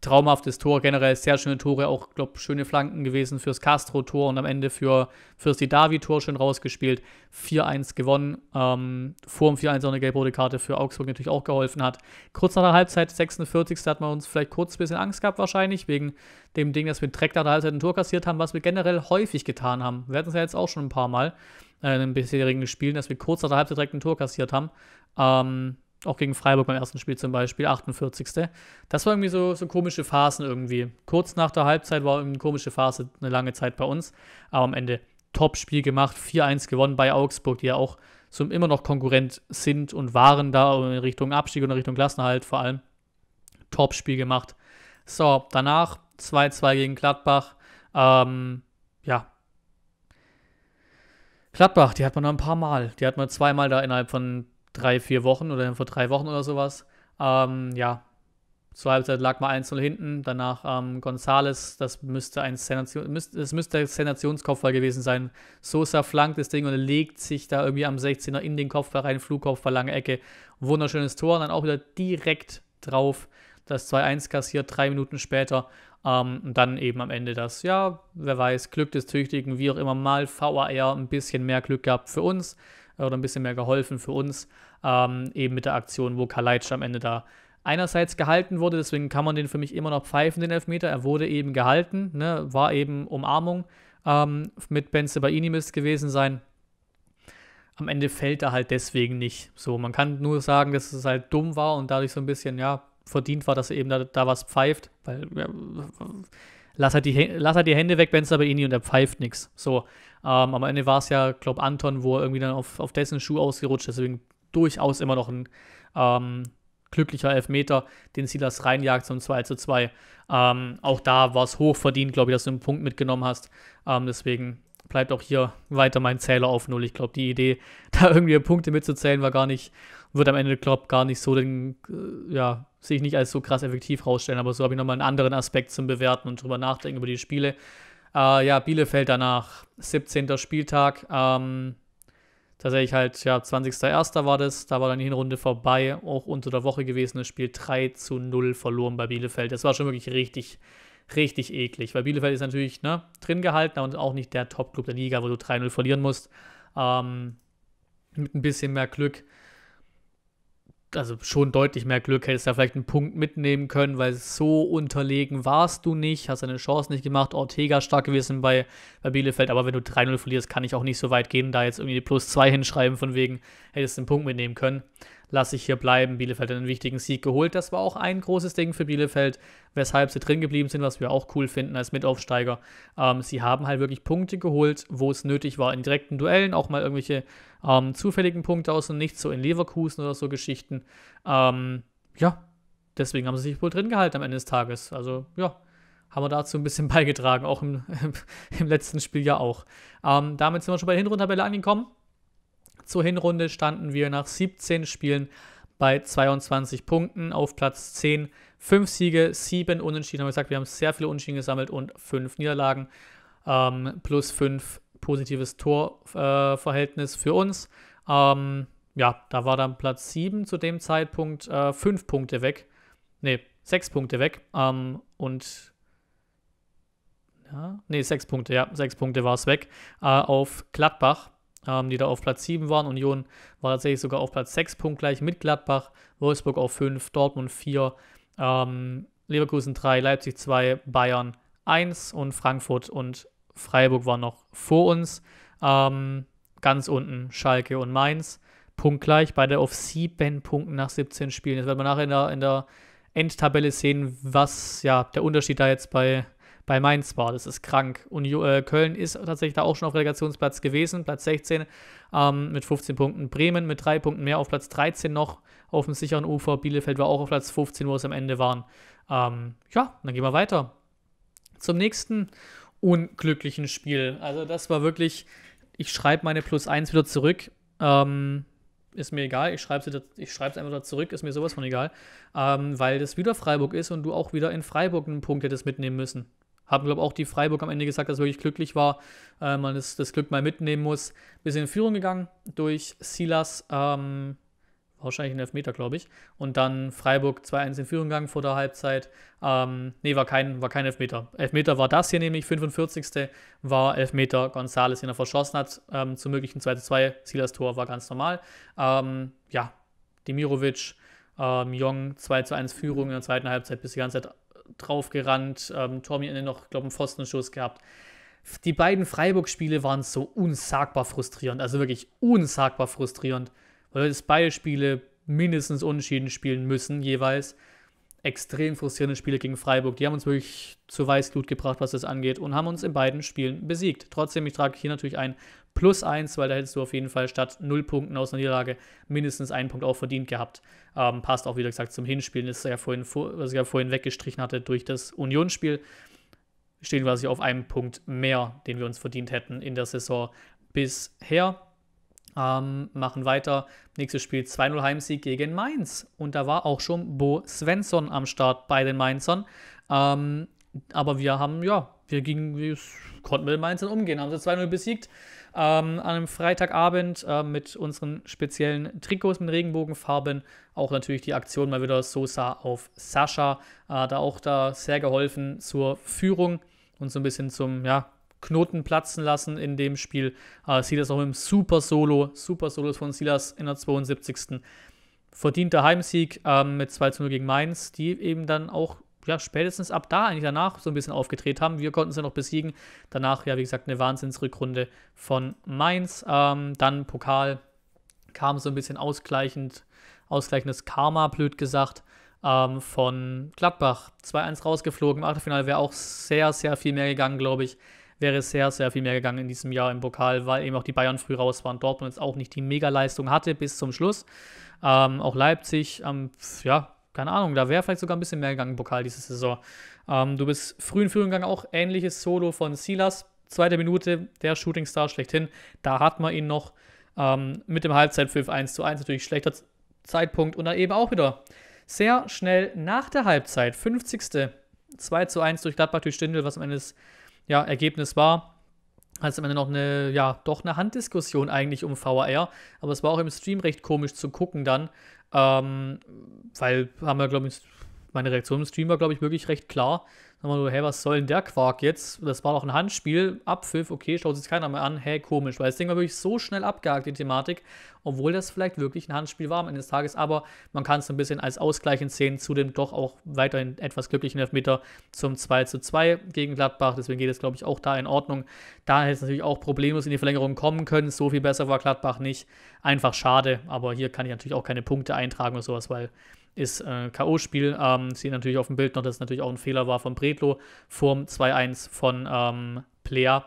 [SPEAKER 1] traumhaftes Tor, generell sehr schöne Tore, auch, glaube schöne Flanken gewesen fürs Castro-Tor und am Ende für, fürs Didavi-Tor schön rausgespielt. 4-1 gewonnen, ähm, vor dem 4-1 auch eine gelb-rote Karte für Augsburg natürlich auch geholfen hat. Kurz nach der Halbzeit, 46. hat man uns vielleicht kurz ein bisschen Angst gehabt wahrscheinlich, wegen dem Ding, dass wir direkt nach der Halbzeit ein Tor kassiert haben, was wir generell häufig getan haben. Wir hatten es ja jetzt auch schon ein paar Mal äh, in den bisherigen Spielen, dass wir kurz nach der Halbzeit direkt ein Tor kassiert haben. Ähm, auch gegen Freiburg beim ersten Spiel zum Beispiel, 48. Das war irgendwie so, so komische Phasen irgendwie. Kurz nach der Halbzeit war eine komische Phase eine lange Zeit bei uns. Aber am Ende Top-Spiel gemacht, 4-1 gewonnen bei Augsburg, die ja auch so immer noch Konkurrent sind und waren da in Richtung Abstieg und in Richtung Klassenhalt vor allem. Top-Spiel gemacht. So, danach 2-2 gegen Gladbach. Ähm, ja. Gladbach, die hat man noch ein paar Mal. Die hat man zweimal da innerhalb von drei, vier Wochen oder vor drei Wochen oder sowas. Ähm, ja, zur Halbzeit lag mal 1-0 hinten. Danach ähm, Gonzales, das müsste ein Sensation, müsst, das müsste ein gewesen sein. Sosa flankt das Ding und legt sich da irgendwie am 16er in den Kopfball rein, Flugkopfball, lange Ecke. Wunderschönes Tor und dann auch wieder direkt drauf. Das 2-1 kassiert, drei Minuten später. Ähm, und dann eben am Ende das, ja, wer weiß, Glück des Tüchtigen, wie auch immer, mal VAR ein bisschen mehr Glück gehabt für uns oder ein bisschen mehr geholfen für uns, ähm, eben mit der Aktion, wo Kalajdzic am Ende da einerseits gehalten wurde, deswegen kann man den für mich immer noch pfeifen, den Elfmeter. Er wurde eben gehalten, ne, war eben Umarmung ähm, mit Ben Sebaini müsste gewesen sein. Am Ende fällt er halt deswegen nicht. So, man kann nur sagen, dass es halt dumm war und dadurch so ein bisschen, ja, verdient war, dass er eben da, da was pfeift, weil ja, lass halt die, lass halt die Hände weg, Ben Sabaini, eh und er pfeift nichts. So. Ähm, am Ende war es ja, glaube Anton, wo er irgendwie dann auf, auf dessen Schuh ausgerutscht ist. Deswegen durchaus immer noch ein ähm, glücklicher Elfmeter, den Silas reinjagt zum 2 zu 2. Ähm, auch da war es hochverdient, glaube ich, dass du einen Punkt mitgenommen hast. Ähm, deswegen bleibt auch hier weiter mein Zähler auf Null. Ich glaube, die Idee, da irgendwie Punkte mitzuzählen, war gar nicht, wird am Ende, glaube gar nicht so den, äh, ja, sich nicht als so krass effektiv herausstellen, aber so habe ich nochmal einen anderen Aspekt zum Bewerten und drüber nachdenken über die Spiele. Äh, ja, Bielefeld danach, 17. Spieltag. Ähm, tatsächlich halt, ja, 20.01. war das, da war dann die Hinrunde vorbei, auch unter der Woche gewesen, das Spiel 3 zu 0 verloren bei Bielefeld. Das war schon wirklich richtig, richtig eklig, weil Bielefeld ist natürlich ne, drin gehalten und auch nicht der Top-Club der Liga, wo du 3-0 verlieren musst. Ähm, mit ein bisschen mehr Glück also schon deutlich mehr Glück, hättest da vielleicht einen Punkt mitnehmen können, weil so unterlegen warst du nicht, hast deine Chance nicht gemacht, Ortega stark gewesen bei, bei Bielefeld, aber wenn du 3-0 verlierst, kann ich auch nicht so weit gehen, da jetzt irgendwie die Plus 2 hinschreiben, von wegen, hättest du einen Punkt mitnehmen können lasse ich hier bleiben. Bielefeld hat einen wichtigen Sieg geholt. Das war auch ein großes Ding für Bielefeld, weshalb sie drin geblieben sind, was wir auch cool finden als Mitaufsteiger. Ähm, sie haben halt wirklich Punkte geholt, wo es nötig war, in direkten Duellen, auch mal irgendwelche ähm, zufälligen Punkte aus und nicht so in Leverkusen oder so Geschichten. Ähm, ja, deswegen haben sie sich wohl drin gehalten am Ende des Tages. Also ja, haben wir dazu ein bisschen beigetragen, auch im, im letzten Spiel ja auch. Ähm, damit sind wir schon bei der Hinrundentabelle angekommen. Zur Hinrunde standen wir nach 17 Spielen bei 22 Punkten auf Platz 10. 5 Siege, 7 Unentschieden. Haben wir gesagt, wir haben sehr viele Unentschieden gesammelt und 5 Niederlagen. Ähm, plus 5 positives Torverhältnis äh, für uns. Ähm, ja, da war dann Platz 7 zu dem Zeitpunkt äh, Punkte weg. Ne, 6 Punkte weg. Ähm, und ja, nee, sechs Punkte, ja, 6 Punkte war es weg. Äh, auf Gladbach die da auf Platz 7 waren. Union war tatsächlich sogar auf Platz 6 punktgleich mit Gladbach, Wolfsburg auf 5, Dortmund 4, ähm, Leverkusen 3, Leipzig 2, Bayern 1 und Frankfurt und Freiburg waren noch vor uns. Ähm, ganz unten Schalke und Mainz. Punktgleich, beide auf 7 Punkten nach 17 Spielen. Jetzt werden wir nachher in der, in der Endtabelle sehen, was ja der Unterschied da jetzt bei bei Mainz war. Das ist krank. Und äh, Köln ist tatsächlich da auch schon auf Relegationsplatz gewesen, Platz 16 ähm, mit 15 Punkten. Bremen mit 3 Punkten mehr auf Platz 13 noch auf dem sicheren Ufer. Bielefeld war auch auf Platz 15, wo es am Ende waren. Ähm, ja, dann gehen wir weiter. Zum nächsten unglücklichen Spiel. Also das war wirklich, ich schreibe meine Plus 1 wieder zurück. Ähm, ist mir egal, ich schreibe es einfach da zurück, ist mir sowas von egal, ähm, weil das wieder Freiburg ist und du auch wieder in Freiburg einen Punkt hättest mitnehmen müssen. Haben, glaube ich, auch die Freiburg am Ende gesagt, dass es wirklich glücklich war. Äh, man das, das Glück mal mitnehmen muss. Wir sind in Führung gegangen durch Silas. Ähm, wahrscheinlich in Elfmeter, glaube ich. Und dann Freiburg 2-1 in Führung gegangen vor der Halbzeit. Ähm, ne, war kein, war kein Elfmeter. Elfmeter war das hier nämlich, 45. war Elfmeter Gonzales, den er verschossen hat, ähm, zum möglichen 2-2. Silas Tor war ganz normal. Ähm, ja, Dimirovic, ähm, Jong 2-1 Führung in der zweiten Halbzeit, bis die ganze Zeit draufgerannt. Ähm, Tormi Ende noch, glaube ich, einen Pfostenschuss gehabt. Die beiden Freiburg-Spiele waren so unsagbar frustrierend. Also wirklich unsagbar frustrierend. Weil jetzt beide Spiele mindestens unentschieden spielen müssen, jeweils. Extrem frustrierende Spiele gegen Freiburg. Die haben uns wirklich zur Weißglut gebracht, was das angeht, und haben uns in beiden Spielen besiegt. Trotzdem, ich trage hier natürlich ein, plus 1, weil da hättest du auf jeden Fall statt 0 Punkten aus der Niederlage mindestens einen Punkt auch verdient gehabt. Ähm, passt auch, wieder gesagt, zum Hinspielen, das ja vorhin, was ich ja vorhin weggestrichen hatte durch das Unionsspiel. Stehen quasi auf einem Punkt mehr, den wir uns verdient hätten in der Saison bisher. Ähm, machen weiter. Nächstes Spiel 2-0 Heimsieg gegen Mainz. Und da war auch schon Bo Svensson am Start bei den Mainzern. Ähm, aber wir haben, ja, wir, gingen, wir konnten mit den Mainzern umgehen, haben sie 2-0 besiegt ähm, an einem Freitagabend äh, mit unseren speziellen Trikots mit Regenbogenfarben. Auch natürlich die Aktion mal wieder Sosa auf Sascha. Äh, da auch da sehr geholfen zur Führung und so ein bisschen zum, ja, Knoten platzen lassen in dem Spiel. Äh, Silas auch im Super Solo. Super Solos von Silas in der 72. Verdienter Heimsieg ähm, mit 2 zu 0 gegen Mainz, die eben dann auch ja, spätestens ab da eigentlich danach so ein bisschen aufgedreht haben. Wir konnten sie noch besiegen. Danach, ja, wie gesagt, eine Wahnsinnsrückrunde von Mainz. Ähm, dann Pokal kam so ein bisschen ausgleichend, ausgleichendes Karma, blöd gesagt, ähm, von Gladbach. 2-1 rausgeflogen. Im Achtelfinale wäre auch sehr, sehr viel mehr gegangen, glaube ich. Wäre sehr, sehr viel mehr gegangen in diesem Jahr im Pokal, weil eben auch die Bayern früh raus waren. Dortmund jetzt auch nicht die Megaleistung hatte bis zum Schluss. Ähm, auch Leipzig, ähm, ja, keine Ahnung, da wäre vielleicht sogar ein bisschen mehr gegangen im Pokal diese Saison. Ähm, du bist früh in Führung gegangen, auch ähnliches Solo von Silas. Zweite Minute, der Shooting Star schlechthin. Da hat man ihn noch ähm, mit dem Halbzeitpfiff 1 zu 1 natürlich schlechter Zeitpunkt und dann eben auch wieder sehr schnell nach der Halbzeit, 50. 2 zu 1 durch Gladbach durch Stindl, was am Ende das ja, Ergebnis war. Also am Ende noch eine, ja, doch eine Handdiskussion eigentlich um VR. aber es war auch im Stream recht komisch zu gucken dann, ähm, weil haben wir, glaube ich, meine Reaktion im Stream war, glaube ich, wirklich recht klar. Sag mal so, hä, was soll denn der Quark jetzt? Das war doch ein Handspiel, Abpfiff, okay, schaut sich keiner mehr an, Hä, komisch, weil das Ding war wirklich so schnell abgehakt, die Thematik, obwohl das vielleicht wirklich ein Handspiel war am Ende des Tages, aber man kann es so ein bisschen als Ausgleich sehen zu dem doch auch weiterhin etwas glücklichen Elfmeter zum 2 zu 2 gegen Gladbach, deswegen geht es, glaube ich, auch da in Ordnung. Da hätte es natürlich auch problemlos in die Verlängerung kommen können, so viel besser war Gladbach nicht, einfach schade, aber hier kann ich natürlich auch keine Punkte eintragen oder sowas, weil ist äh, K.O.-Spiel. Ähm, sehen natürlich auf dem Bild noch, dass es natürlich auch ein Fehler war von Bredlo. Vorm 2-1 von ähm, Player.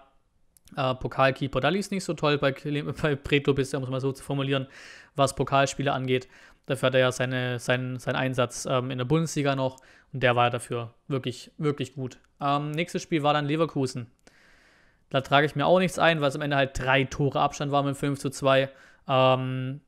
[SPEAKER 1] Äh, Pokalkeeper, da lief es nicht so toll bei, bei Preto bisher, muss man so zu formulieren, was Pokalspiele angeht. Dafür hat er ja seine, seinen, seinen Einsatz ähm, in der Bundesliga noch und der war dafür wirklich, wirklich gut. Ähm, nächstes Spiel war dann Leverkusen. Da trage ich mir auch nichts ein, weil es am Ende halt drei Tore Abstand war mit 5 zu 2. Ähm,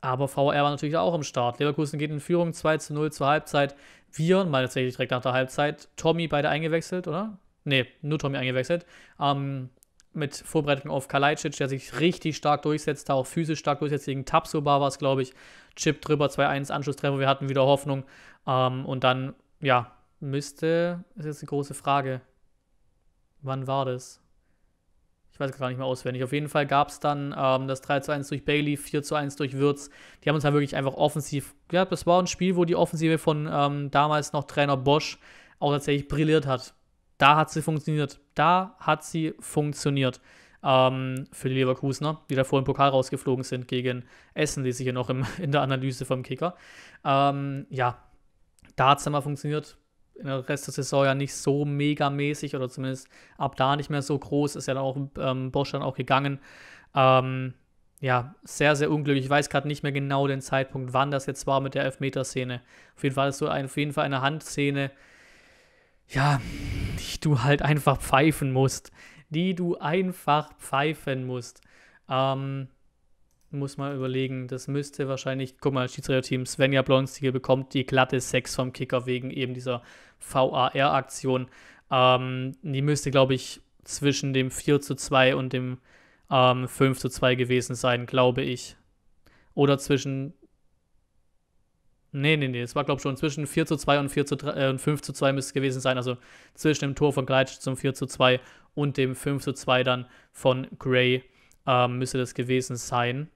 [SPEAKER 1] aber VR war natürlich auch im Start. Leverkusen geht in Führung 2 zu 0 zur Halbzeit. Wir, mal tatsächlich direkt nach der Halbzeit, Tommy beide eingewechselt, oder? Nee, nur Tommy eingewechselt. Ähm, mit Vorbereitung auf Kalajdzic, der sich richtig stark durchsetzt, da auch physisch stark durchsetzt. Gegen Tabsoba war es, glaube ich. Chip drüber, 2-1, Anschlusstreffer. Wir hatten wieder Hoffnung. Ähm, und dann, ja, müsste, ist jetzt eine große Frage. Wann war das? Ich weiß gar nicht mehr auswendig. Auf jeden Fall gab es dann ähm, das 3 zu 1 durch Bailey, 4 zu 1 durch Würz. Die haben uns halt wirklich einfach offensiv. Ja, das war ein Spiel, wo die Offensive von ähm, damals noch Trainer Bosch auch tatsächlich brilliert hat. Da hat sie funktioniert. Da hat sie funktioniert. Ähm, für die Leverkusener, die da vorhin Pokal rausgeflogen sind gegen Essen, lese ich hier noch im, in der Analyse vom Kicker. Ähm, ja, da hat es dann mal funktioniert in der Rest der Saison ja nicht so megamäßig oder zumindest ab da nicht mehr so groß, ist ja dann auch ähm, Bosch dann auch gegangen. Ähm, ja, sehr, sehr unglücklich. Ich weiß gerade nicht mehr genau den Zeitpunkt, wann das jetzt war mit der Elfmeterszene. Auf jeden Fall ist so ein, auf jeden Fall eine Handszene, ja, die du halt einfach pfeifen musst. Die du einfach pfeifen musst. Ähm, muss mal überlegen, das müsste wahrscheinlich, guck mal, Schiedsrichterteam Svenja Blonski bekommt die glatte 6 vom Kicker wegen eben dieser VAR-Aktion. Ähm, die müsste, glaube ich, zwischen dem 4 zu 2 und dem ähm, 5 zu 2 gewesen sein, glaube ich. Oder zwischen. Nee, nee, nee, es war, glaube ich, schon zwischen 4 zu 2 und 4 zu 3, äh, und 5 zu 2 müsste es gewesen sein. Also zwischen dem Tor von Gleitsch zum 4 zu 2 und dem 5 zu 2 dann von Gray ähm, müsste das gewesen sein.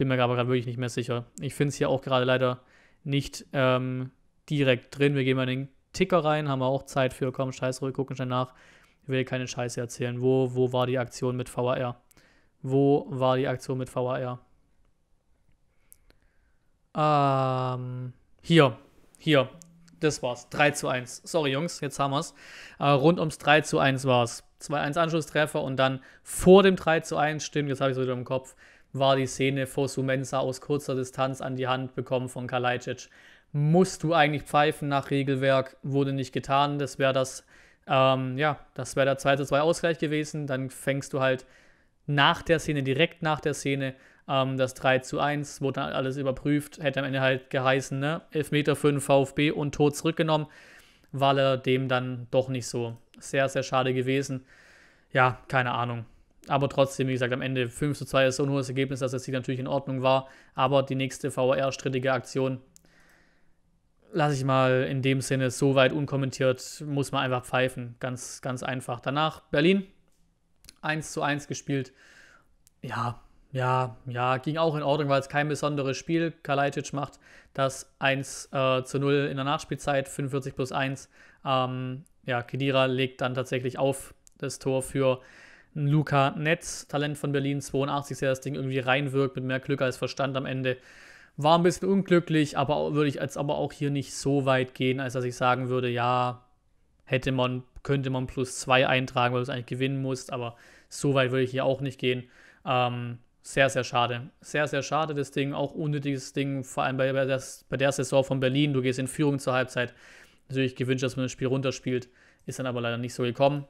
[SPEAKER 1] Bin mir aber gerade wirklich nicht mehr sicher. Ich finde es hier auch gerade leider nicht ähm, direkt drin. Wir gehen mal in den Ticker rein, haben wir auch Zeit für. Komm, scheiße, wir gucken schnell nach. Ich will keine Scheiße erzählen. Wo, wo war die Aktion mit VAR? Wo war die Aktion mit VAR? Ähm, hier, hier, das war's. 3 zu 1. Sorry, Jungs, jetzt haben wir's. Äh, rund ums 3 zu 1 war's. 2-1 Anschlusstreffer und dann vor dem 3 zu 1, stimmt, jetzt habe ich es wieder im Kopf, war die Szene vor Sumensa aus kurzer Distanz an die Hand bekommen von Kalajdzic. Musst du eigentlich pfeifen nach Regelwerk, wurde nicht getan. Das wäre das, ähm, ja, das wäre der zweite zwei Ausgleich gewesen. Dann fängst du halt nach der Szene, direkt nach der Szene, ähm, das 3 zu 1, wurde dann alles überprüft, hätte am Ende halt geheißen, ne? Elfmeter für den VfB und tot zurückgenommen. weil er dem dann doch nicht so. Sehr, sehr schade gewesen. Ja, keine Ahnung. Aber trotzdem, wie gesagt, am Ende 5 zu 2 ist so ein hohes Ergebnis, dass das Sieg natürlich in Ordnung war. Aber die nächste vr strittige Aktion lasse ich mal in dem Sinne so weit unkommentiert, muss man einfach pfeifen. Ganz, ganz einfach. Danach Berlin 1 zu 1 gespielt. Ja, ja, ja, ging auch in Ordnung, weil es kein besonderes Spiel. Kalajdzic macht das 1 äh, zu 0 in der Nachspielzeit, 45 plus 1. Ähm, ja, Kedira legt dann tatsächlich auf das Tor für ein Luca Netz, Talent von Berlin 82, der das Ding irgendwie reinwirkt mit mehr Glück als Verstand am Ende. War ein bisschen unglücklich, aber würde ich jetzt aber auch hier nicht so weit gehen, als dass ich sagen würde, ja, hätte man, könnte man plus zwei eintragen, weil du es eigentlich gewinnen musst, aber so weit würde ich hier auch nicht gehen. Ähm, sehr, sehr schade. Sehr, sehr schade, das Ding. Auch unnötiges Ding, vor allem bei, bei, der, bei der Saison von Berlin. Du gehst in Führung zur Halbzeit. Natürlich gewünscht, dass man das Spiel runterspielt. Ist dann aber leider nicht so gekommen.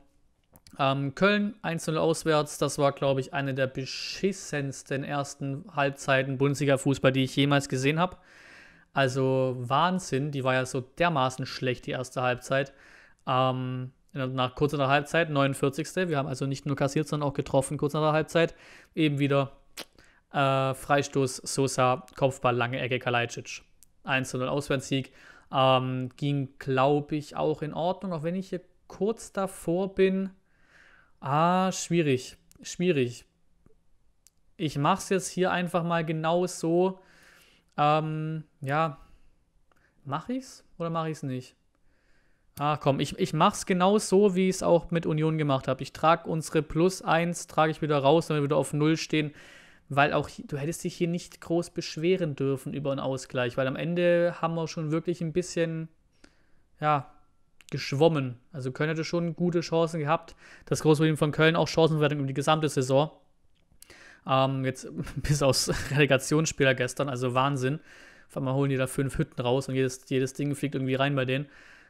[SPEAKER 1] Ähm, Köln 1-0 auswärts, das war, glaube ich, eine der beschissensten ersten Halbzeiten Bundesliga-Fußball, die ich jemals gesehen habe. Also Wahnsinn, die war ja so dermaßen schlecht, die erste Halbzeit. Ähm, nach kurzer Halbzeit, 49. Wir haben also nicht nur kassiert, sondern auch getroffen, kurz nach der Halbzeit. Eben wieder äh, Freistoß, Sosa, Kopfball, lange Ecke, Kalajdzic. 1-0 Auswärtssieg. Ähm, ging, glaube ich, auch in Ordnung, auch wenn ich hier kurz davor bin, Ah, schwierig. Schwierig. Ich mache es jetzt hier einfach mal genau so. Ähm, ja. Mache ich's oder mache ich es nicht? Ah, komm, ich, ich mache es genau so, wie ich es auch mit Union gemacht habe. Ich trage unsere Plus 1, trage ich wieder raus, damit wir wieder auf 0 stehen weil auch du hättest dich hier nicht groß beschweren dürfen über einen Ausgleich, weil am Ende haben wir schon wirklich ein bisschen, ja, geschwommen. Also Köln hätte schon gute Chancen gehabt. Das große Problem von Köln auch Chancenwertung über die gesamte Saison. Ähm, jetzt bis aus Relegationsspieler gestern, also Wahnsinn. Vor allem holen die da fünf Hütten raus und jedes, jedes Ding fliegt irgendwie rein bei denen.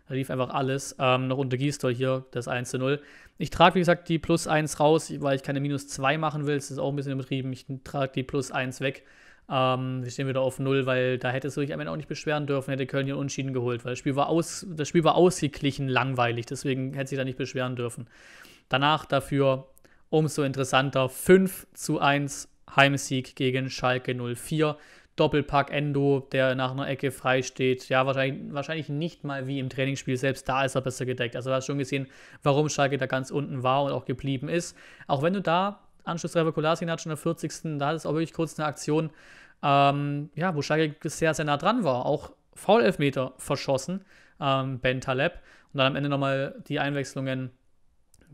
[SPEAKER 1] Da lief einfach alles. Ähm, noch unter Gießtor hier das 1 zu 0. Ich trage, wie gesagt, die plus 1 raus, weil ich keine minus 2 machen will. Das ist auch ein bisschen übertrieben. Ich trage die plus 1 weg. Ähm, wir stehen wieder auf Null, weil da hättest du dich am Ende auch nicht beschweren dürfen, hätte Köln hier Unschieden geholt, weil das Spiel war, aus, das Spiel war ausgeglichen langweilig, deswegen hätte sie da nicht beschweren dürfen. Danach dafür umso interessanter 5 zu 1 Heimsieg gegen Schalke 04. Doppelpack Endo, der nach einer Ecke frei steht. Ja, wahrscheinlich, wahrscheinlich nicht mal wie im Trainingsspiel. Selbst da ist er besser gedeckt. Also du hast schon gesehen, warum Schalke da ganz unten war und auch geblieben ist. Auch wenn du da, Anschluss Kolasi hat schon der 40. Da hat es auch wirklich kurz eine Aktion, ähm, ja, wo Schalke sehr, sehr nah dran war. Auch Foul-Elfmeter verschossen, ähm, Ben Taleb. Und dann am Ende nochmal die Einwechslungen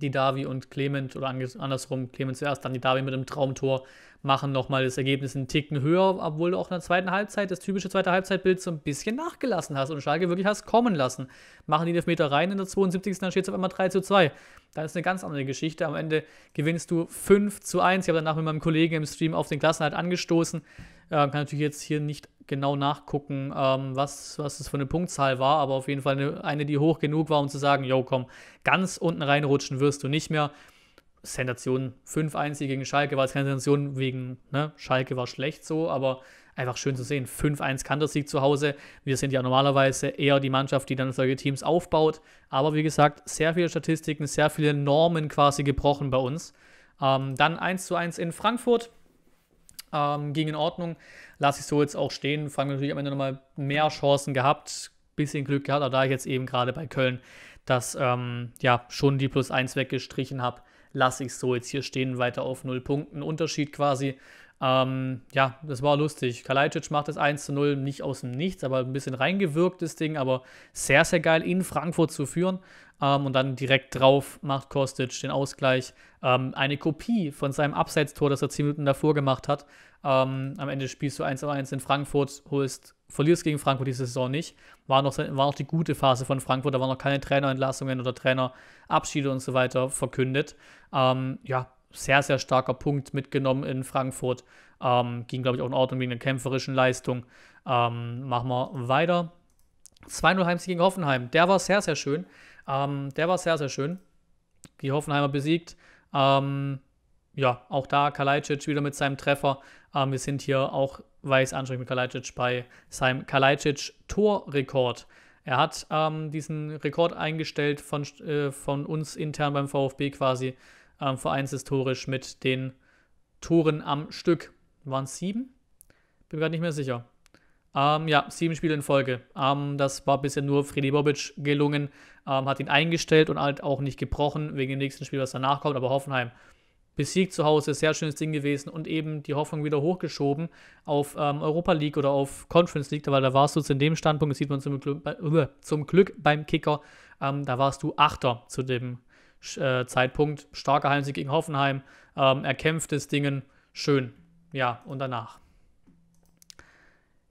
[SPEAKER 1] die Davi und Clement oder andersrum Clement zuerst, dann die Davi mit dem Traumtor machen nochmal das Ergebnis einen Ticken höher, obwohl du auch in der zweiten Halbzeit das typische zweite Halbzeitbild so ein bisschen nachgelassen hast und Schalke wirklich hast kommen lassen. Machen die 11 Meter rein in der 72. dann steht es auf einmal 3 zu 2. Dann ist eine ganz andere Geschichte. Am Ende gewinnst du 5 zu 1. Ich habe danach mit meinem Kollegen im Stream auf den Klassenhalt angestoßen. Äh, kann natürlich jetzt hier nicht genau nachgucken, ähm, was, was das für eine Punktzahl war, aber auf jeden Fall eine, eine, die hoch genug war, um zu sagen, yo, komm, ganz unten reinrutschen wirst du nicht mehr. Sensation 5-1 gegen Schalke war es keine Sensation wegen, ne, Schalke war schlecht so, aber einfach schön zu sehen. 5-1 Kantersieg zu Hause. Wir sind ja normalerweise eher die Mannschaft, die dann solche Teams aufbaut. Aber wie gesagt, sehr viele Statistiken, sehr viele Normen quasi gebrochen bei uns. Ähm, dann 1 1 in Frankfurt. Ähm, ging in Ordnung lasse ich so jetzt auch stehen. Frankfurt natürlich am Ende nochmal mehr Chancen gehabt, bisschen Glück gehabt, aber da ich jetzt eben gerade bei Köln das ähm, ja schon die Plus 1 weggestrichen habe, lasse ich so jetzt hier stehen, weiter auf 0 Punkten. Unterschied quasi. Ähm, ja, das war lustig. Kalajdzic macht das 1 zu 0 nicht aus dem Nichts, aber ein bisschen reingewirkt, das Ding, aber sehr, sehr geil in Frankfurt zu führen. Ähm, und dann direkt drauf macht Kostic den Ausgleich. Ähm, eine Kopie von seinem Abseitstor, das er 10 Minuten davor gemacht hat. Ähm, am Ende spielst du 1-1 in Frankfurt, holst, verlierst gegen Frankfurt diese Saison nicht. War noch, war noch die gute Phase von Frankfurt, da waren noch keine Trainerentlassungen oder Trainerabschiede und so weiter verkündet. Ähm, ja, sehr, sehr starker Punkt mitgenommen in Frankfurt. Ähm, ging, glaube ich, auch in Ordnung wegen der kämpferischen Leistung. Ähm, machen wir weiter. 2-0 Heimsieg gegen Hoffenheim. Der war sehr, sehr schön. Ähm, der war sehr, sehr schön. Die Hoffenheimer besiegt. Ähm, ja, auch da Kalajdzic wieder mit seinem Treffer. Ähm, wir sind hier auch, weiß ich mit Kalajdzic, bei seinem Kalajdzic-Torrekord. Er hat ähm, diesen Rekord eingestellt von, äh, von uns intern beim VfB quasi, ähm, vereinshistorisch mit den Toren am Stück. Waren es sieben? Bin gerade nicht mehr sicher. Ähm, ja, sieben Spiele in Folge. Ähm, das war bisher nur Freddy Bobic gelungen, ähm, hat ihn eingestellt und halt auch nicht gebrochen wegen dem nächsten Spiel, was danach kommt, aber Hoffenheim besiegt zu Hause, sehr schönes Ding gewesen und eben die Hoffnung wieder hochgeschoben auf ähm, Europa League oder auf Conference League, weil da warst du zu dem Standpunkt, das sieht man zum Glück, bei, äh, zum Glück beim Kicker, ähm, da warst du Achter zu dem äh, Zeitpunkt. Starker Heimsieg gegen Hoffenheim, ähm, erkämpftes Dingen, schön. Ja, und danach.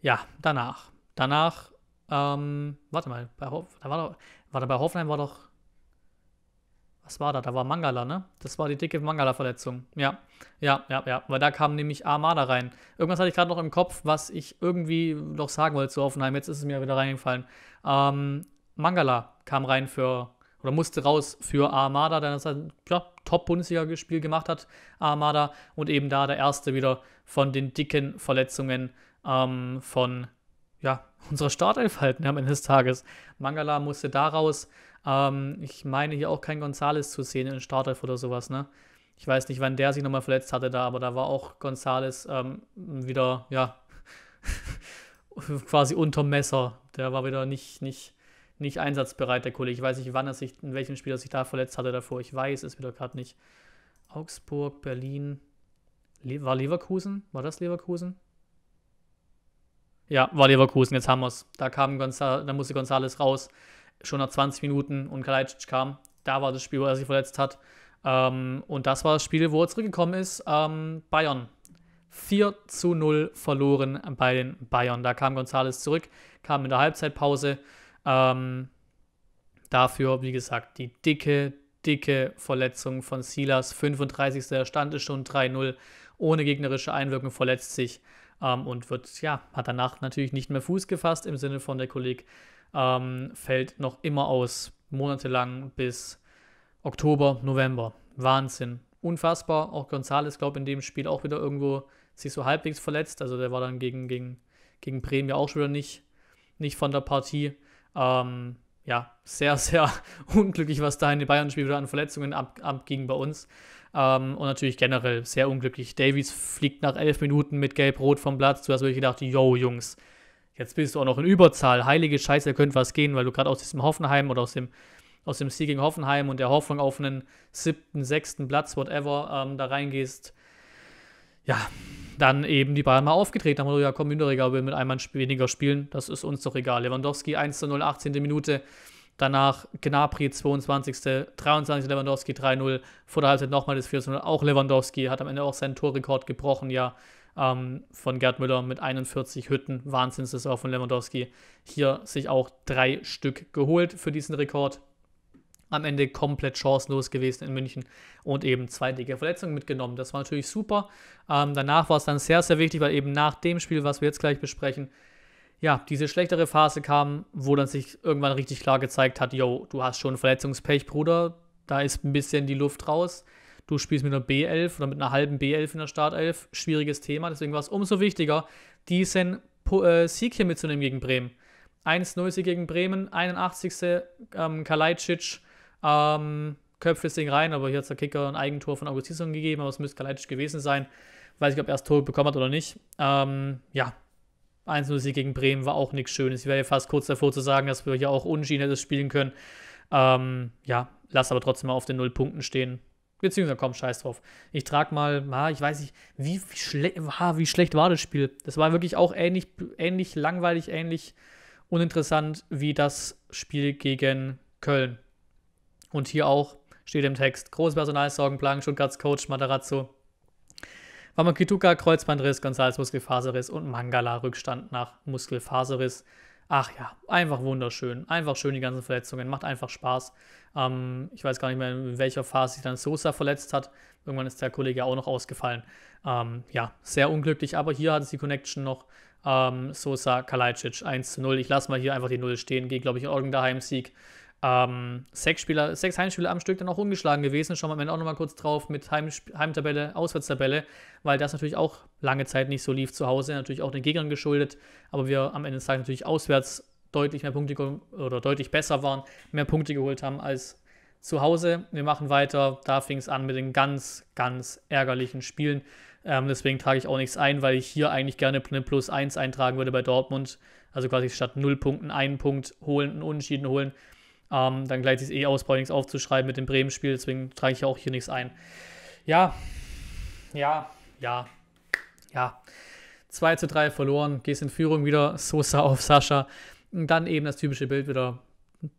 [SPEAKER 1] Ja, danach. Danach, ähm, warte mal, bei Ho da war, doch, warte, bei Hoffenheim war doch was war da? Da war Mangala, ne? Das war die dicke Mangala-Verletzung. Ja, ja, ja, ja. Weil da kam nämlich Armada rein. Irgendwas hatte ich gerade noch im Kopf, was ich irgendwie noch sagen wollte zu Offenheim. Jetzt ist es mir wieder reingefallen. Ähm, Mangala kam rein für, oder musste raus für Armada, der das ein halt, ja, Top-Bundesliga-Spiel gemacht hat, Armada. Und eben da der erste wieder von den dicken Verletzungen ähm, von, ja, unserer Startelf halten am Ende des Tages. Mangala musste da raus. Ähm, ich meine hier auch kein Gonzales zu sehen in Startelf oder sowas, ne? Ich weiß nicht, wann der sich nochmal verletzt hatte da, aber da war auch Gonzales ähm, wieder, ja, quasi unterm Messer. Der war wieder nicht, nicht, nicht einsatzbereit, der Kollege. Ich weiß nicht, wann er sich, in welchem Spiel er sich da verletzt hatte davor. Ich weiß es wieder gerade nicht. Augsburg, Berlin. Le war Leverkusen? War das Leverkusen? Ja, war Leverkusen, jetzt haben wir es. Da, kam Gonzal da musste Gonzales raus schon nach 20 Minuten und Kalajdzic kam. Da war das Spiel, wo er sich verletzt hat. Ähm, und das war das Spiel, wo er zurückgekommen ist. Ähm, Bayern. 4 zu 0 verloren bei den Bayern. Da kam Gonzales zurück, kam in der Halbzeitpause. Ähm, dafür, wie gesagt, die dicke, dicke Verletzung von Silas. 35. Stand ist schon 3-0. Ohne gegnerische Einwirkung verletzt sich ähm, und wird, ja, hat danach natürlich nicht mehr Fuß gefasst im Sinne von der Kollegin ähm, fällt noch immer aus, monatelang bis Oktober, November. Wahnsinn. Unfassbar. Auch Gonzales, glaube ich, in dem Spiel auch wieder irgendwo sich so halbwegs verletzt. Also der war dann gegen, gegen, gegen Bremen ja auch schon wieder nicht, nicht von der Partie. Ähm, ja, sehr, sehr unglücklich, was da in den Bayern-Spiel wieder an Verletzungen ab, abging bei uns. Ähm, und natürlich generell sehr unglücklich. Davies fliegt nach elf Minuten mit Gelb-Rot vom Platz. Du hast wirklich gedacht, yo, Jungs, Jetzt bist du auch noch in Überzahl. Heilige Scheiße, da könnte was gehen, weil du gerade aus diesem Hoffenheim oder aus dem, aus dem Sieg gegen Hoffenheim und der Hoffnung auf einen siebten, sechsten Platz, whatever, ähm, da reingehst. Ja, dann eben die Bayern mal aufgetreten haben. Ja, komm, Minderreger will mit einem Mann weniger spielen. Das ist uns doch egal. Lewandowski 1 zu 0, 18. Minute. Danach Gnabry 22. 23. Lewandowski 3-0. Vor der Halbzeit nochmal das 4-0. Auch Lewandowski hat am Ende auch seinen Torrekord gebrochen. Ja, ähm, von Gerd Müller mit 41 Hütten. das war von Lewandowski. Hier sich auch drei Stück geholt für diesen Rekord. Am Ende komplett chancenlos gewesen in München und eben zwei dicke Verletzungen mitgenommen. Das war natürlich super. Ähm, danach war es dann sehr, sehr wichtig, weil eben nach dem Spiel, was wir jetzt gleich besprechen, ja, diese schlechtere Phase kam, wo dann sich irgendwann richtig klar gezeigt hat, yo, du hast schon Verletzungspech, Bruder, da ist ein bisschen die Luft raus. Du spielst mit einer B11 oder mit einer halben B11 in der Startelf. Schwieriges Thema. Deswegen war es umso wichtiger, diesen äh, Sieg hier mitzunehmen gegen Bremen. 1-0 sieg gegen Bremen, 81. Ähm, Kalajdzic ähm, köpft das Ding rein, aber hier hat der Kicker ein Eigentor von Augustinson gegeben, aber es müsste Kalajdzic gewesen sein. Weiß ich, ob er das Tor bekommen hat oder nicht. Ähm, ja, 1-0 sieg gegen Bremen war auch nichts Schönes. Ich wäre ja fast kurz davor zu sagen, dass wir hier auch unschien hätten spielen können. Ähm, ja, lass aber trotzdem mal auf den 0 Punkten stehen. Beziehungsweise, komm, scheiß drauf. Ich trage mal, ich weiß nicht, wie, wie, schle wie schlecht war das Spiel. Das war wirklich auch ähnlich, ähnlich langweilig, ähnlich uninteressant wie das Spiel gegen Köln. Und hier auch steht im Text: Großes Personalsorgenplan, Stuttgarts Coach Matarazzo. Wamakituka, Kreuzbandriss, Gonzales Muskelfaserriss und Mangala Rückstand nach Muskelfaserriss. Ach ja, einfach wunderschön. Einfach schön die ganzen Verletzungen. Macht einfach Spaß. Ähm, ich weiß gar nicht mehr, in welcher Phase sich dann Sosa verletzt hat. Irgendwann ist der Kollege auch noch ausgefallen. Ähm, ja, sehr unglücklich. Aber hier hat es die Connection noch. Ähm, Sosa, Kalajdzic 1 zu 0. Ich lasse mal hier einfach die 0 stehen. Gehe, glaube ich, in irgendeinem Heimsieg. Ähm, sechs, Spieler, sechs Heimspiele am Stück dann auch ungeschlagen gewesen. Schauen wir am Ende auch nochmal kurz drauf mit Heim, Heimtabelle, Auswärtstabelle, weil das natürlich auch lange Zeit nicht so lief zu Hause. Natürlich auch den Gegnern geschuldet, aber wir am Ende des Tages natürlich auswärts deutlich mehr Punkte oder deutlich besser waren, mehr Punkte geholt haben als zu Hause. Wir machen weiter. Da fing es an mit den ganz, ganz ärgerlichen Spielen. Ähm, deswegen trage ich auch nichts ein, weil ich hier eigentlich gerne eine Plus 1 eintragen würde bei Dortmund. Also quasi statt 0 Punkten einen Punkt holen, einen Unentschieden holen. Ähm, dann gleicht es eh aus, brauche nichts aufzuschreiben mit dem Bremen-Spiel, deswegen trage ich ja auch hier nichts ein. Ja, ja, ja, ja. 2 zu 3 verloren, gehst in Führung wieder, Sosa auf Sascha. Und dann eben das typische Bild wieder,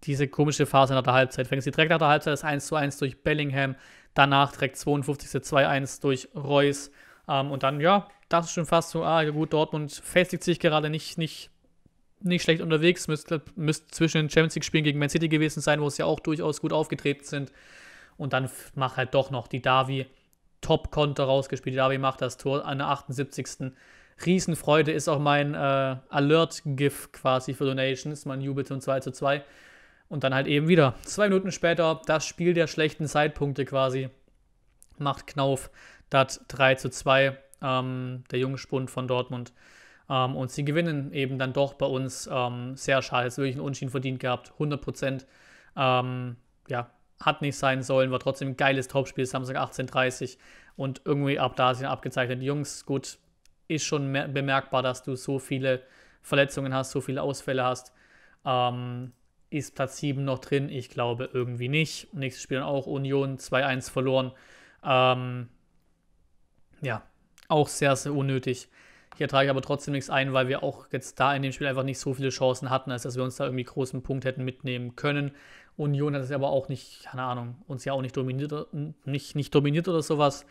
[SPEAKER 1] diese komische Phase nach der Halbzeit. Fängst du direkt nach der Halbzeit das 1 zu 1 durch Bellingham, danach direkt 52 zu 2 1 durch Reus. Ähm, und dann, ja, das ist schon fast so, ah, gut, Dortmund festigt sich gerade nicht, nicht nicht schlecht unterwegs, müsste müsst zwischen den Champions League-Spielen gegen Man City gewesen sein, wo es ja auch durchaus gut aufgetreten sind. Und dann macht halt doch noch die Davi Top-Konter rausgespielt. Die Davi macht das Tor an der 78. Riesenfreude ist auch mein äh, Alert-GIF quasi für Donations. mein jubelt zum 2 zu 2. Und dann halt eben wieder. Zwei Minuten später, das Spiel der schlechten Zeitpunkte quasi, macht Knauf das 3 zu 2. Ähm, der junge Spund von Dortmund ähm, und sie gewinnen eben dann doch bei uns ähm, sehr schade. Jetzt wirklich einen Unschieden verdient gehabt, 100 Prozent. Ähm, ja, hat nicht sein sollen, war trotzdem ein geiles Topspiel, Samstag 18.30 und irgendwie ab da sind abgezeichnet. Jungs, gut, ist schon bemerkbar, dass du so viele Verletzungen hast, so viele Ausfälle hast. Ähm, ist Platz 7 noch drin? Ich glaube irgendwie nicht. Nächstes Spiel dann auch Union 2-1 verloren. Ähm, ja, auch sehr, sehr unnötig. Hier trage ich aber trotzdem nichts ein, weil wir auch jetzt da in dem Spiel einfach nicht so viele Chancen hatten, als dass wir uns da irgendwie großen Punkt hätten mitnehmen können. Union hat es aber auch nicht, keine Ahnung, uns ja auch nicht dominiert, nicht, nicht dominiert oder sowas.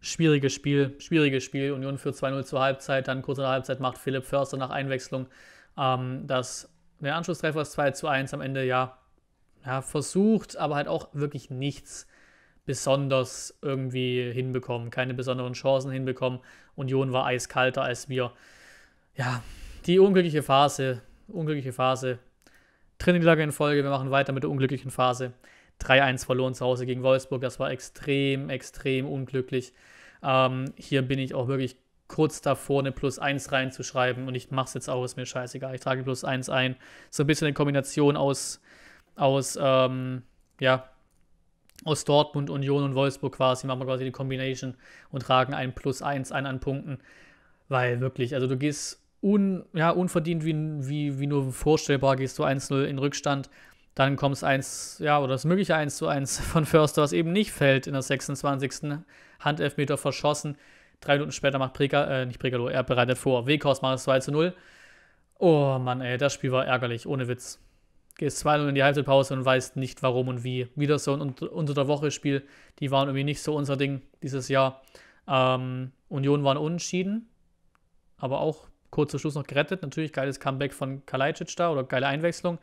[SPEAKER 1] Schwieriges Spiel, schwieriges Spiel. Union führt 2-0 zur Halbzeit, dann kurz in der Halbzeit macht Philipp Förster nach Einwechslung ähm, das, der Anschlusstreffer ist 2 1. Am Ende, ja, ja, versucht, aber halt auch wirklich nichts besonders irgendwie hinbekommen, keine besonderen Chancen hinbekommen. Union war eiskalter als wir. Ja, die unglückliche Phase, unglückliche Phase. Dritte Niederlage in Folge, wir machen weiter mit der unglücklichen Phase. 3-1 verloren zu Hause gegen Wolfsburg, das war extrem, extrem unglücklich. Ähm, hier bin ich auch wirklich kurz davor, eine Plus 1 reinzuschreiben und ich mache es jetzt auch, ist mir scheißegal. Ich trage Plus 1 ein. So ein bisschen eine Kombination aus, aus ähm, ja, aus Dortmund, Union und Wolfsburg quasi, machen wir quasi die Combination und tragen ein plus 1 ein an Punkten. Weil wirklich, also du gehst un, ja, unverdient wie, wie, wie nur vorstellbar, gehst du 1-0 in Rückstand. Dann kommst 1, ja, oder das mögliche 1 zu 1 von Förster, was eben nicht fällt in der 26. Handelfmeter verschossen. Drei Minuten später macht Preka, äh, nicht Prekalo, er bereitet vor. Wekos macht es 2 zu 0. Oh Mann, ey, das Spiel war ärgerlich, ohne Witz gehst 2-0 in die Halbzeitpause und weißt nicht warum und wie. Wieder so ein unter der Woche Spiel, die waren irgendwie nicht so unser Ding dieses Jahr. Ähm, Union waren unentschieden, aber auch kurz vor Schluss noch gerettet. Natürlich geiles Comeback von Kalajdzic da oder geile Einwechslung.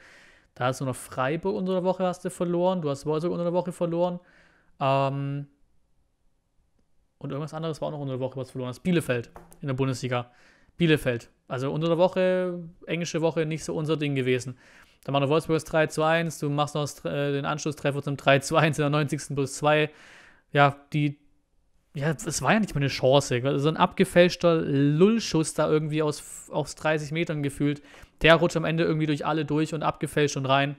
[SPEAKER 1] Da hast du noch Freiburg unter der Woche hast du verloren, du hast Wolfsburg unter der Woche verloren. Ähm, und irgendwas anderes war auch noch unter der Woche was verloren. Das Bielefeld in der Bundesliga. Bielefeld. Also unter der Woche, englische Woche, nicht so unser Ding gewesen. Dann machen wir Wolfsburg das 3 zu 1, du machst noch äh, den Anschlusstreffer zum 3 zu 1 in der 90. plus 2. Ja, die, ja, es war ja nicht mal eine Chance. Also so ein abgefälschter Lullschuss da irgendwie aus, aus 30 Metern gefühlt. Der rutscht am Ende irgendwie durch alle durch und abgefälscht und rein.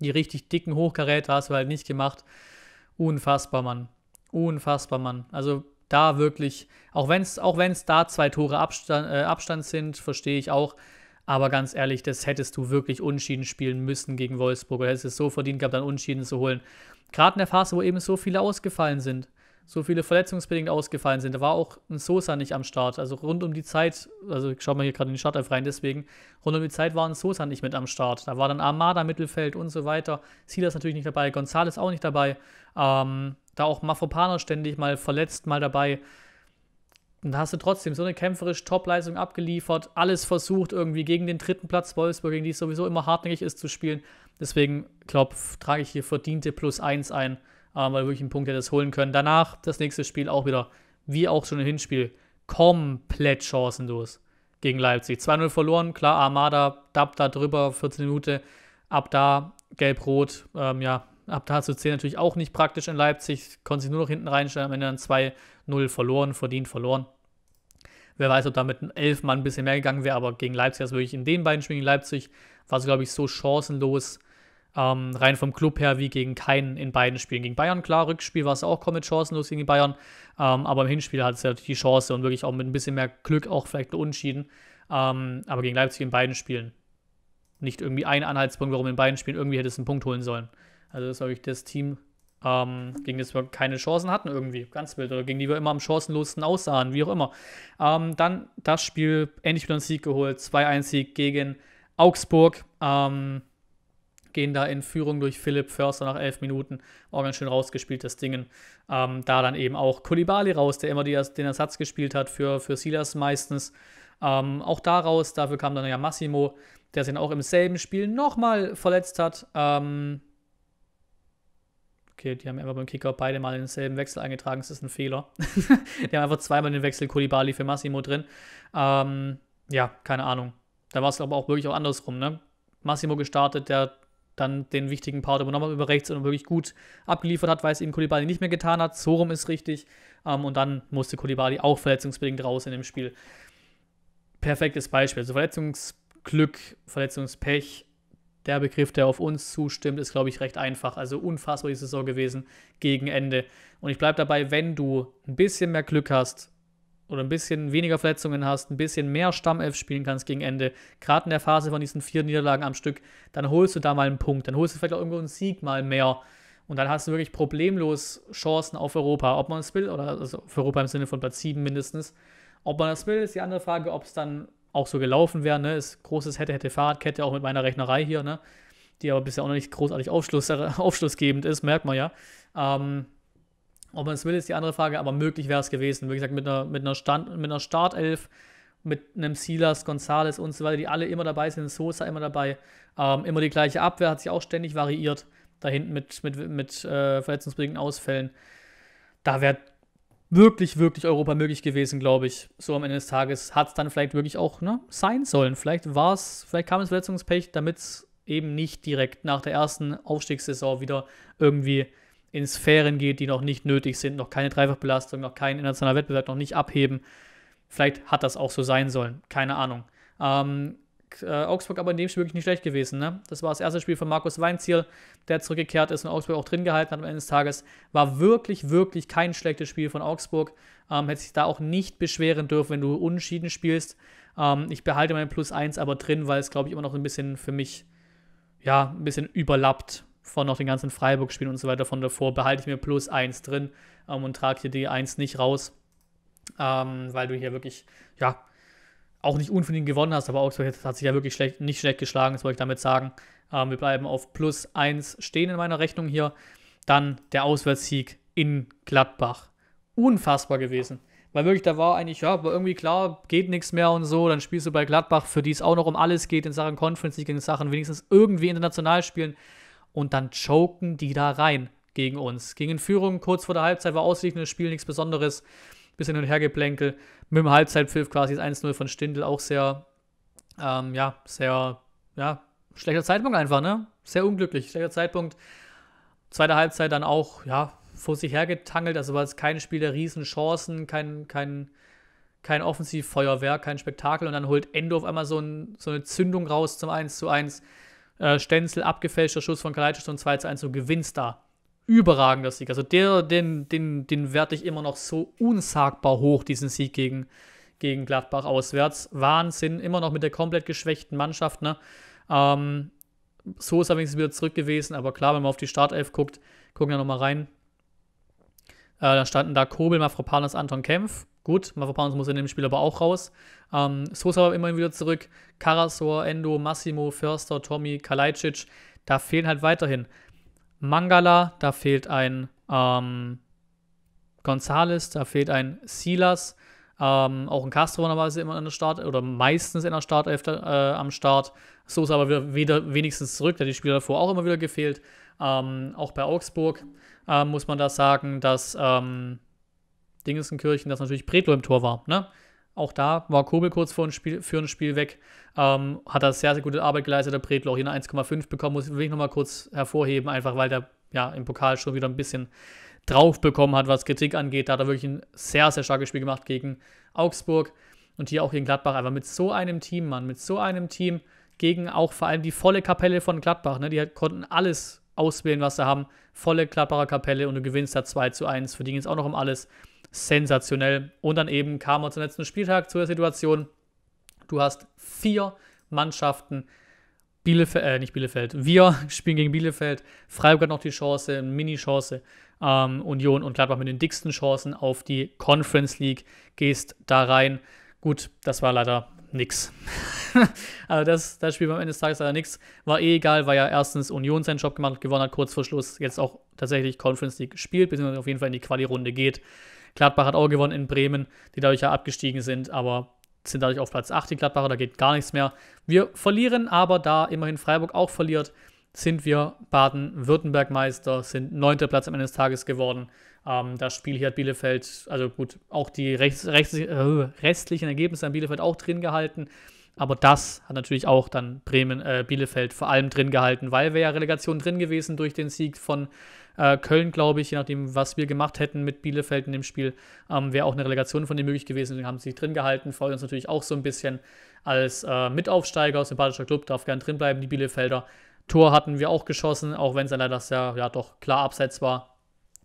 [SPEAKER 1] Die richtig dicken Hochkaräter hast du halt nicht gemacht. Unfassbar, Mann. Unfassbar, Mann. Also da wirklich, auch wenn es auch wenn's da zwei Tore Abstand, äh, Abstand sind, verstehe ich auch. Aber ganz ehrlich, das hättest du wirklich unschieden spielen müssen gegen Wolfsburg. Oder hättest es so verdient gehabt, dann unschieden zu holen. Gerade in der Phase, wo eben so viele ausgefallen sind, so viele verletzungsbedingt ausgefallen sind, da war auch ein Sosa nicht am Start. Also rund um die Zeit, also ich schaue mal hier gerade in den Startelf rein, deswegen, rund um die Zeit war ein Sosa nicht mit am Start. Da war dann Armada Mittelfeld und so weiter. Silas natürlich nicht dabei, Gonzales auch nicht dabei. Ähm, da auch Mafropana ständig mal verletzt, mal dabei. Und da hast du trotzdem so eine kämpferische Topleistung abgeliefert, alles versucht irgendwie gegen den dritten Platz Wolfsburg, gegen die es sowieso immer hartnäckig ist zu spielen. Deswegen, glaube trage ich hier verdiente Plus 1 ein, äh, weil wirklich ein Punkt hätte es holen können. Danach das nächste Spiel auch wieder, wie auch schon im Hinspiel, komplett chancenlos gegen Leipzig. 2-0 verloren, klar, Armada, Dab da drüber, 14 Minuten, ab da gelb-rot, ähm, ja, ab da zu 10 natürlich auch nicht praktisch in Leipzig, konnte sich nur noch hinten reinstellen, am Ende dann zwei 0 verloren, verdient verloren. Wer weiß, ob da mit 11 Mann ein bisschen mehr gegangen wäre, aber gegen Leipzig, das also wirklich in den beiden Spielen gegen Leipzig, war es, glaube ich, so chancenlos, ähm, rein vom Club her, wie gegen keinen in beiden Spielen. Gegen Bayern, klar, Rückspiel war es auch komplett chancenlos gegen Bayern, ähm, aber im Hinspiel hat es ja die Chance und wirklich auch mit ein bisschen mehr Glück auch vielleicht Unentschieden. Ähm, aber gegen Leipzig in beiden Spielen nicht irgendwie ein Anhaltspunkt, warum in beiden Spielen irgendwie hätte es einen Punkt holen sollen. Also das ist, glaube ich, das Team, ähm, gegen das wir keine Chancen hatten irgendwie, ganz wild, oder gegen die wir immer am chancenlosesten aussahen, wie auch immer. Ähm, dann das Spiel endlich wieder einen Sieg geholt, 2-1-Sieg gegen Augsburg, ähm, gehen da in Führung durch Philipp Förster nach elf Minuten, auch ganz schön rausgespielt, das Dingen. Ähm, da dann eben auch Kulibali raus, der immer die, den Ersatz gespielt hat für, für Silas meistens. Ähm, auch daraus, dafür kam dann ja Massimo, der sich auch im selben Spiel nochmal verletzt hat. Ähm, Okay, die haben einfach beim Kicker beide mal denselben Wechsel eingetragen. Das ist ein Fehler. die haben einfach zweimal den Wechsel Kulibali für Massimo drin. Ähm, ja, keine Ahnung. Da war es aber auch wirklich auch andersrum. Ne? Massimo gestartet, der dann den wichtigen Part übernommen hat über rechts und wirklich gut abgeliefert hat, weil es eben Kulibali nicht mehr getan hat. So rum ist richtig. Ähm, und dann musste Kulibali auch verletzungsbedingt raus in dem Spiel. Perfektes Beispiel. Also Verletzungsglück, Verletzungspech der Begriff, der auf uns zustimmt, ist, glaube ich, recht einfach. Also unfassbar die Saison gewesen gegen Ende. Und ich bleibe dabei, wenn du ein bisschen mehr Glück hast oder ein bisschen weniger Verletzungen hast, ein bisschen mehr Stammelf spielen kannst gegen Ende, gerade in der Phase von diesen vier Niederlagen am Stück, dann holst du da mal einen Punkt, dann holst du vielleicht auch irgendwo einen Sieg mal mehr. Und dann hast du wirklich problemlos Chancen auf Europa, ob man es will, oder also auf Europa im Sinne von Platz 7 mindestens. Ob man das will, ist die andere Frage, ob es dann auch so gelaufen wäre, ne? Ist großes hätte, hätte Fahrradkette, auch mit meiner Rechnerei hier, ne? Die aber bisher auch noch nicht großartig Aufschluss, äh, aufschlussgebend ist, merkt man ja. Ähm, ob man es will, ist die andere Frage, aber möglich wäre es gewesen. Wie gesagt, mit einer, mit einer, Stand, mit einer Startelf, mit einem Silas, Gonzales und so weiter, die alle immer dabei sind, Sosa immer dabei, ähm, immer die gleiche Abwehr, hat sich auch ständig variiert, da hinten mit, mit, mit äh, verletzungsbedingten Ausfällen. Da wäre wirklich, wirklich Europa möglich gewesen, glaube ich. So am Ende des Tages hat es dann vielleicht wirklich auch ne, sein sollen. Vielleicht war es, vielleicht kam es Verletzungspech, damit es eben nicht direkt nach der ersten Aufstiegssaison wieder irgendwie in Sphären geht, die noch nicht nötig sind, noch keine Dreifachbelastung, noch kein internationaler Wettbewerb, noch nicht abheben. Vielleicht hat das auch so sein sollen, keine Ahnung. Ähm, äh, Augsburg aber in dem Spiel wirklich nicht schlecht gewesen. Ne? Das war das erste Spiel von Markus Weinziel, der zurückgekehrt ist und Augsburg auch drin gehalten hat am Ende des Tages. War wirklich, wirklich kein schlechtes Spiel von Augsburg. Ähm, hätte sich da auch nicht beschweren dürfen, wenn du unentschieden spielst. Ähm, ich behalte mein Plus 1 aber drin, weil es, glaube ich, immer noch ein bisschen für mich, ja, ein bisschen überlappt von noch den ganzen Freiburg-Spielen und so weiter von davor. Behalte ich mir Plus 1 drin ähm, und trage hier die 1 nicht raus. Ähm, weil du hier wirklich ja, auch nicht unverdient gewonnen hast, aber Augsburg hat sich ja wirklich schlecht, nicht schlecht geschlagen, das wollte ich damit sagen. Ähm, wir bleiben auf plus 1 stehen in meiner Rechnung hier. Dann der Auswärtssieg in Gladbach. Unfassbar gewesen. Weil wirklich, da war eigentlich, ja, war irgendwie klar, geht nichts mehr und so. Dann spielst du bei Gladbach, für die es auch noch um alles geht, in Sachen Conference League, in Sachen wenigstens irgendwie international spielen. Und dann choken die da rein gegen uns. Gegen Führung, kurz vor der Halbzeit war ausgeglichenes Spiel, nichts Besonderes. Bisschen hin und her geplänkel mit dem Halbzeitpfiff quasi das 1-0 von Stindl auch sehr, ähm, ja, sehr, ja, schlechter Zeitpunkt einfach, ne? Sehr unglücklich, schlechter Zeitpunkt. Zweite Halbzeit dann auch, ja, vor sich hergetangelt, also war es kein Spiel der Riesenchancen, kein, kein, kein Offensivfeuerwerk, kein Spektakel und dann holt Endo auf einmal so, ein, so eine Zündung raus zum 1 1. Äh, Stenzel, abgefälschter Schuss von Kalajdzic und 2 1 und gewinnst da überragender Sieg. Also der, den, den, den werte ich immer noch so unsagbar hoch, diesen Sieg gegen, gegen Gladbach auswärts. Wahnsinn, immer noch mit der komplett geschwächten Mannschaft. Ne? Ähm, so ist er wenigstens wieder zurück gewesen, aber klar, wenn man auf die Startelf guckt, gucken wir nochmal rein. Äh, da standen da Kobel, Mafropanos, Anton Kempf. Gut, Mafropanos muss in dem Spiel aber auch raus. Ähm, Sosa war immerhin wieder zurück. Karasor, Endo, Massimo, Förster, Tommy, Kalajdzic. Da fehlen halt weiterhin Mangala, da fehlt ein ähm, Gonzales, da fehlt ein Silas. Ähm, auch ein Castro normalerweise immer an der Start oder meistens in der Startelf äh, am Start. So ist aber wieder, wieder wenigstens zurück, da die Spieler davor auch immer wieder gefehlt. Ähm, auch bei Augsburg äh, muss man da sagen, dass ähm, Dingensenkirchen, dass natürlich Bredlo im Tor war. Ne? Auch da war Kobel kurz vor ein Spiel, für ein Spiel weg. Ähm, hat da sehr, sehr gute Arbeit geleistet. Der Bredlo auch hier eine 1,5 bekommen. Muss ich nochmal kurz hervorheben, einfach weil der ja im Pokal schon wieder ein bisschen drauf bekommen hat, was Kritik angeht. Da hat er wirklich ein sehr, sehr starkes Spiel gemacht gegen Augsburg und hier auch gegen Gladbach. Einfach mit so einem Team, Mann, mit so einem Team gegen auch vor allem die volle Kapelle von Gladbach. Ne? Die konnten alles auswählen, was sie haben. Volle Gladbacher Kapelle und du gewinnst da 2 zu 1. Für die ging es auch noch um alles sensationell. Und dann eben kam er zum letzten Spieltag zu der Situation, du hast vier Mannschaften, Bielefeld, äh, nicht Bielefeld, wir spielen gegen Bielefeld, Freiburg hat noch die Chance, Mini-Chance, ähm, Union und Gladbach mit den dicksten Chancen auf die Conference League, gehst da rein. Gut, das war leider nix. also das, das Spiel war am Ende des Tages leider nix. War eh egal, weil ja erstens Union seinen Job gemacht hat, gewonnen hat, kurz vor Schluss jetzt auch tatsächlich Conference League spielt, beziehungsweise auf jeden Fall in die Quali-Runde geht. Gladbach hat auch gewonnen in Bremen, die dadurch ja abgestiegen sind, aber sind dadurch auf Platz 8 die Gladbacher, da geht gar nichts mehr. Wir verlieren, aber da immerhin Freiburg auch verliert, sind wir Baden-Württemberg Meister, sind neunter Platz am Ende des Tages geworden. Ähm, das Spiel hier hat Bielefeld, also gut, auch die rechts, rechts, äh, restlichen Ergebnisse an Bielefeld auch drin gehalten. Aber das hat natürlich auch dann Bremen, äh, Bielefeld vor allem drin gehalten, weil wir ja Relegation drin gewesen durch den Sieg von äh, Köln, glaube ich, je nachdem, was wir gemacht hätten mit Bielefeld in dem Spiel, ähm, wäre auch eine Relegation von denen möglich gewesen. Deswegen haben sie sich drin gehalten, freuen uns natürlich auch so ein bisschen als äh, Mitaufsteiger, sympathischer Club, darf gern drin bleiben, die Bielefelder. Tor hatten wir auch geschossen, auch wenn es dann leider sehr, ja, ja doch klar abseits war.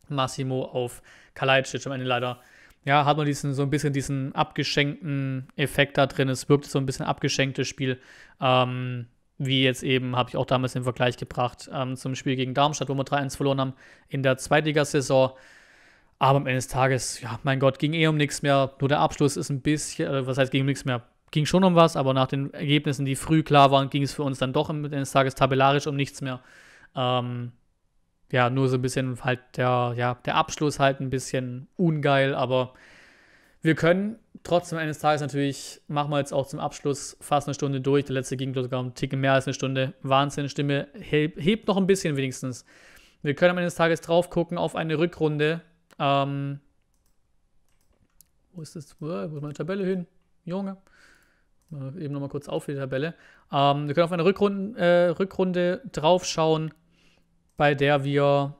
[SPEAKER 1] Massimo auf Kalajdzic am Ende leider ja, hat man diesen, so ein bisschen diesen abgeschenkten Effekt da drin. Es wirkt so ein bisschen abgeschenktes Spiel. Ähm, wie jetzt eben, habe ich auch damals den Vergleich gebracht ähm, zum Spiel gegen Darmstadt, wo wir 3-1 verloren haben in der Zweitligasaison. Aber am Ende des Tages, ja, mein Gott, ging eh um nichts mehr. Nur der Abschluss ist ein bisschen, äh, was heißt, ging um nichts mehr? Ging schon um was, aber nach den Ergebnissen, die früh klar waren, ging es für uns dann doch am Ende des Tages tabellarisch um nichts mehr. Ähm, ja, nur so ein bisschen halt der, ja, der Abschluss halt ein bisschen ungeil, aber wir können trotzdem eines Tages natürlich, machen wir jetzt auch zum Abschluss fast eine Stunde durch. Der letzte ging sogar ein Ticken mehr als eine Stunde. Wahnsinn, Stimme hebt, hebt noch ein bisschen wenigstens. Wir können am Ende des Tages drauf gucken auf eine Rückrunde. Ähm, wo ist das? Wo ist meine Tabelle hin? Junge. Eben nochmal kurz auf die Tabelle. Ähm, wir können auf eine Rückrunde, äh, Rückrunde draufschauen, bei der wir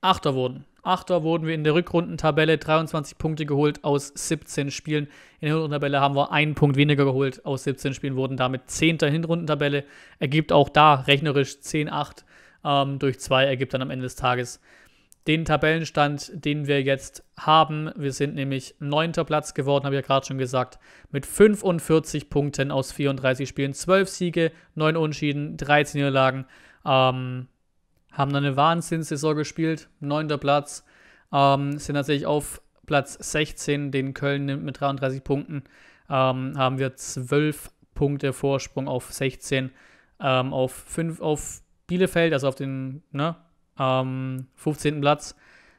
[SPEAKER 1] Achter wurden. Achter wurden wir in der Rückrundentabelle 23 Punkte geholt aus 17 Spielen. In der Hinrundentabelle haben wir einen Punkt weniger geholt aus 17 Spielen, wurden damit 10. Hinrundentabelle. Ergibt auch da rechnerisch 10-8 ähm, durch 2, ergibt dann am Ende des Tages den Tabellenstand, den wir jetzt haben. Wir sind nämlich 9. Platz geworden, habe ich ja gerade schon gesagt, mit 45 Punkten aus 34 Spielen, 12 Siege, 9 Unschieden, 13 Niederlagen. Ähm, haben dann eine Wahnsinnssaison gespielt, neunter Platz, ähm, sind tatsächlich auf Platz 16, den Köln nimmt mit 33 Punkten, ähm, haben wir 12 Punkte Vorsprung auf 16, ähm, auf, 5, auf Bielefeld, also auf den ne, 15. Ähm, Platz,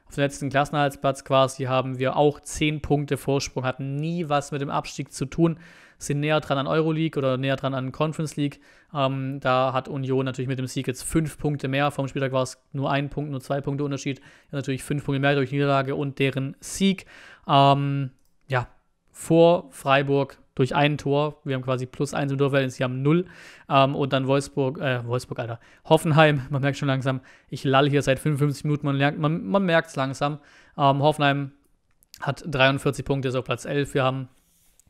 [SPEAKER 1] auf den letzten Klassenhaltsplatz quasi, haben wir auch 10 Punkte Vorsprung, hatten nie was mit dem Abstieg zu tun, sind näher dran an Euroleague oder näher dran an Conference League. Ähm, da hat Union natürlich mit dem Sieg jetzt fünf Punkte mehr. Vom Spieltag war es nur ein Punkt, nur zwei Punkte Unterschied. Ja, natürlich fünf Punkte mehr durch Niederlage und deren Sieg. Ähm, ja, vor Freiburg durch ein Tor. Wir haben quasi plus eins im Torverhältnis, sie haben null. Ähm, und dann Wolfsburg, äh, Wolfsburg, Alter, Hoffenheim, man merkt schon langsam, ich lalle hier seit 55 Minuten, man, merkt, man, man merkt es langsam. Ähm, Hoffenheim hat 43 Punkte, ist auf Platz 11. Wir haben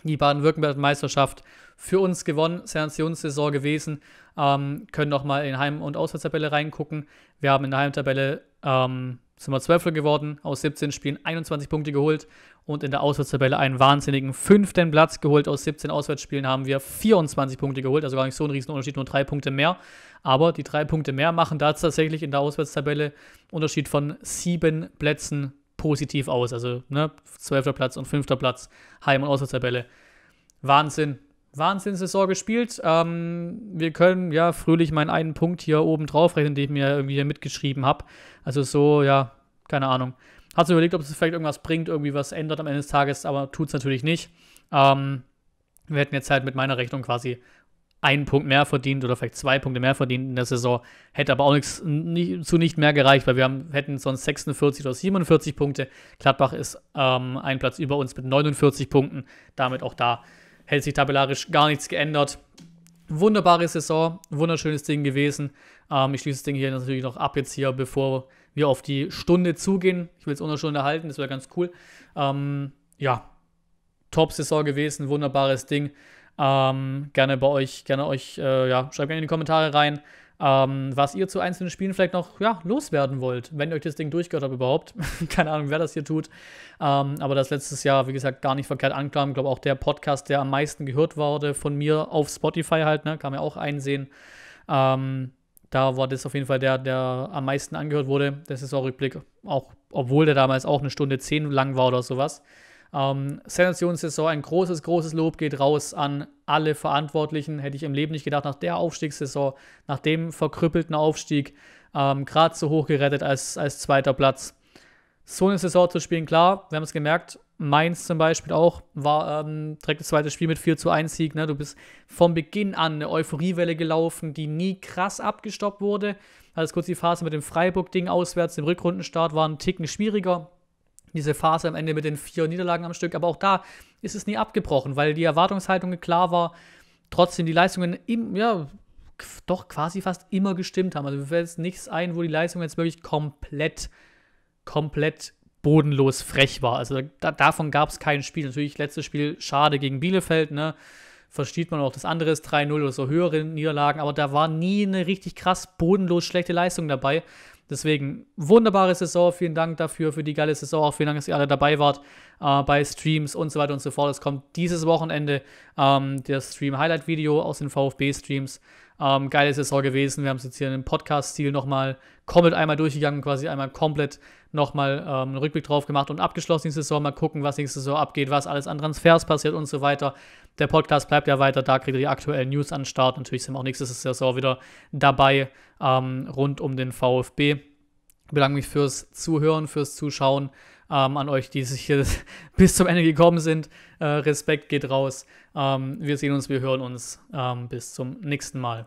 [SPEAKER 1] die Baden-Württemberg-Meisterschaft für uns gewonnen. Sanktionssaison gewesen. Ähm, können nochmal in Heim- und Auswärtstabelle reingucken. Wir haben in der Heimtabelle ähm, sind wir Zwölfter geworden, aus 17 Spielen 21 Punkte geholt und in der Auswärtstabelle einen wahnsinnigen fünften Platz geholt. Aus 17 Auswärtsspielen haben wir 24 Punkte geholt, also gar nicht so ein Riesenunterschied, nur drei Punkte mehr. Aber die drei Punkte mehr machen da tatsächlich in der Auswärtstabelle Unterschied von sieben Plätzen positiv aus. Also ne, 12. Platz und 5. Platz, Heim- und Außertabelle. Wahnsinn. Wahnsinnssaison gespielt. Ähm, wir können ja fröhlich meinen einen Punkt hier oben drauf rechnen, den ich mir irgendwie hier mitgeschrieben habe. Also so, ja, keine Ahnung. Hat so überlegt, ob es vielleicht irgendwas bringt, irgendwie was ändert am Ende des Tages, aber tut es natürlich nicht. Ähm, wir hätten jetzt halt mit meiner Rechnung quasi einen Punkt mehr verdient oder vielleicht zwei Punkte mehr verdient in der Saison. Hätte aber auch nichts, nicht, zu nicht mehr gereicht, weil wir haben, hätten sonst 46 oder 47 Punkte. Gladbach ist ähm, ein Platz über uns mit 49 Punkten. Damit auch da hält sich tabellarisch gar nichts geändert. Wunderbare Saison, wunderschönes Ding gewesen. Ähm, ich schließe das Ding hier natürlich noch ab jetzt hier, bevor wir auf die Stunde zugehen. Ich will es ohne Stunde halten, das wäre ganz cool. Ähm, ja, Top-Saison gewesen, wunderbares Ding. Ähm, gerne bei euch, gerne euch, äh, ja, schreibt gerne in die Kommentare rein, ähm, was ihr zu einzelnen Spielen vielleicht noch ja, loswerden wollt, wenn ihr euch das Ding durchgehört habt überhaupt. Keine Ahnung, wer das hier tut. Ähm, aber das letztes Jahr, wie gesagt, gar nicht verkehrt ankam. Ich glaube auch der Podcast, der am meisten gehört wurde von mir auf Spotify halt, ne, kann man ja auch einsehen. Ähm, da war das auf jeden Fall der, der am meisten angehört wurde. Das ist auch Rückblick, auch obwohl der damals auch eine Stunde zehn lang war oder sowas. Ähm, Sensationssaison, ein großes, großes Lob geht raus an alle Verantwortlichen. Hätte ich im Leben nicht gedacht, nach der Aufstiegssaison, nach dem verkrüppelten Aufstieg, ähm, gerade so hoch gerettet als, als zweiter Platz. So eine Saison zu spielen, klar, wir haben es gemerkt, Mainz zum Beispiel auch, war ähm, direkt das zweite Spiel mit 4 zu 1 Sieg. Ne? Du bist von Beginn an eine Euphoriewelle gelaufen, die nie krass abgestoppt wurde. Hattest kurz die Phase mit dem Freiburg-Ding auswärts, dem Rückrundenstart war ein Ticken schwieriger diese Phase am Ende mit den vier Niederlagen am Stück. Aber auch da ist es nie abgebrochen, weil die Erwartungshaltung klar war, trotzdem die Leistungen im, ja, doch quasi fast immer gestimmt haben. Also mir fällt jetzt nichts ein, wo die Leistung jetzt wirklich komplett, komplett bodenlos frech war. Also da, davon gab es kein Spiel. Natürlich, letztes Spiel schade gegen Bielefeld, ne? Versteht man auch, das andere ist 3-0 oder so höhere Niederlagen, aber da war nie eine richtig krass bodenlos schlechte Leistung dabei. Deswegen wunderbare Saison. Vielen Dank dafür, für die geile Saison. Auch vielen Dank, dass ihr alle dabei wart äh, bei Streams und so weiter und so fort. Es kommt dieses Wochenende ähm, das Stream-Highlight-Video aus den VfB-Streams. Ähm, geile Saison gewesen. Wir haben es jetzt hier in einem Podcast-Stil nochmal komplett einmal durchgegangen, quasi einmal komplett nochmal ähm, einen Rückblick drauf gemacht und abgeschlossen die Saison. Mal gucken, was nächste Saison abgeht, was alles an Transfers passiert und so weiter. Der Podcast bleibt ja weiter, da kriegt ihr die aktuellen News an den Start. Natürlich sind wir auch nächste Saison wieder dabei ähm, rund um den VfB. Ich bedanke mich fürs Zuhören, fürs Zuschauen. Ähm, an euch, die sich hier bis zum Ende gekommen sind. Äh, Respekt geht raus. Ähm, wir sehen uns, wir hören uns. Ähm, bis zum nächsten Mal.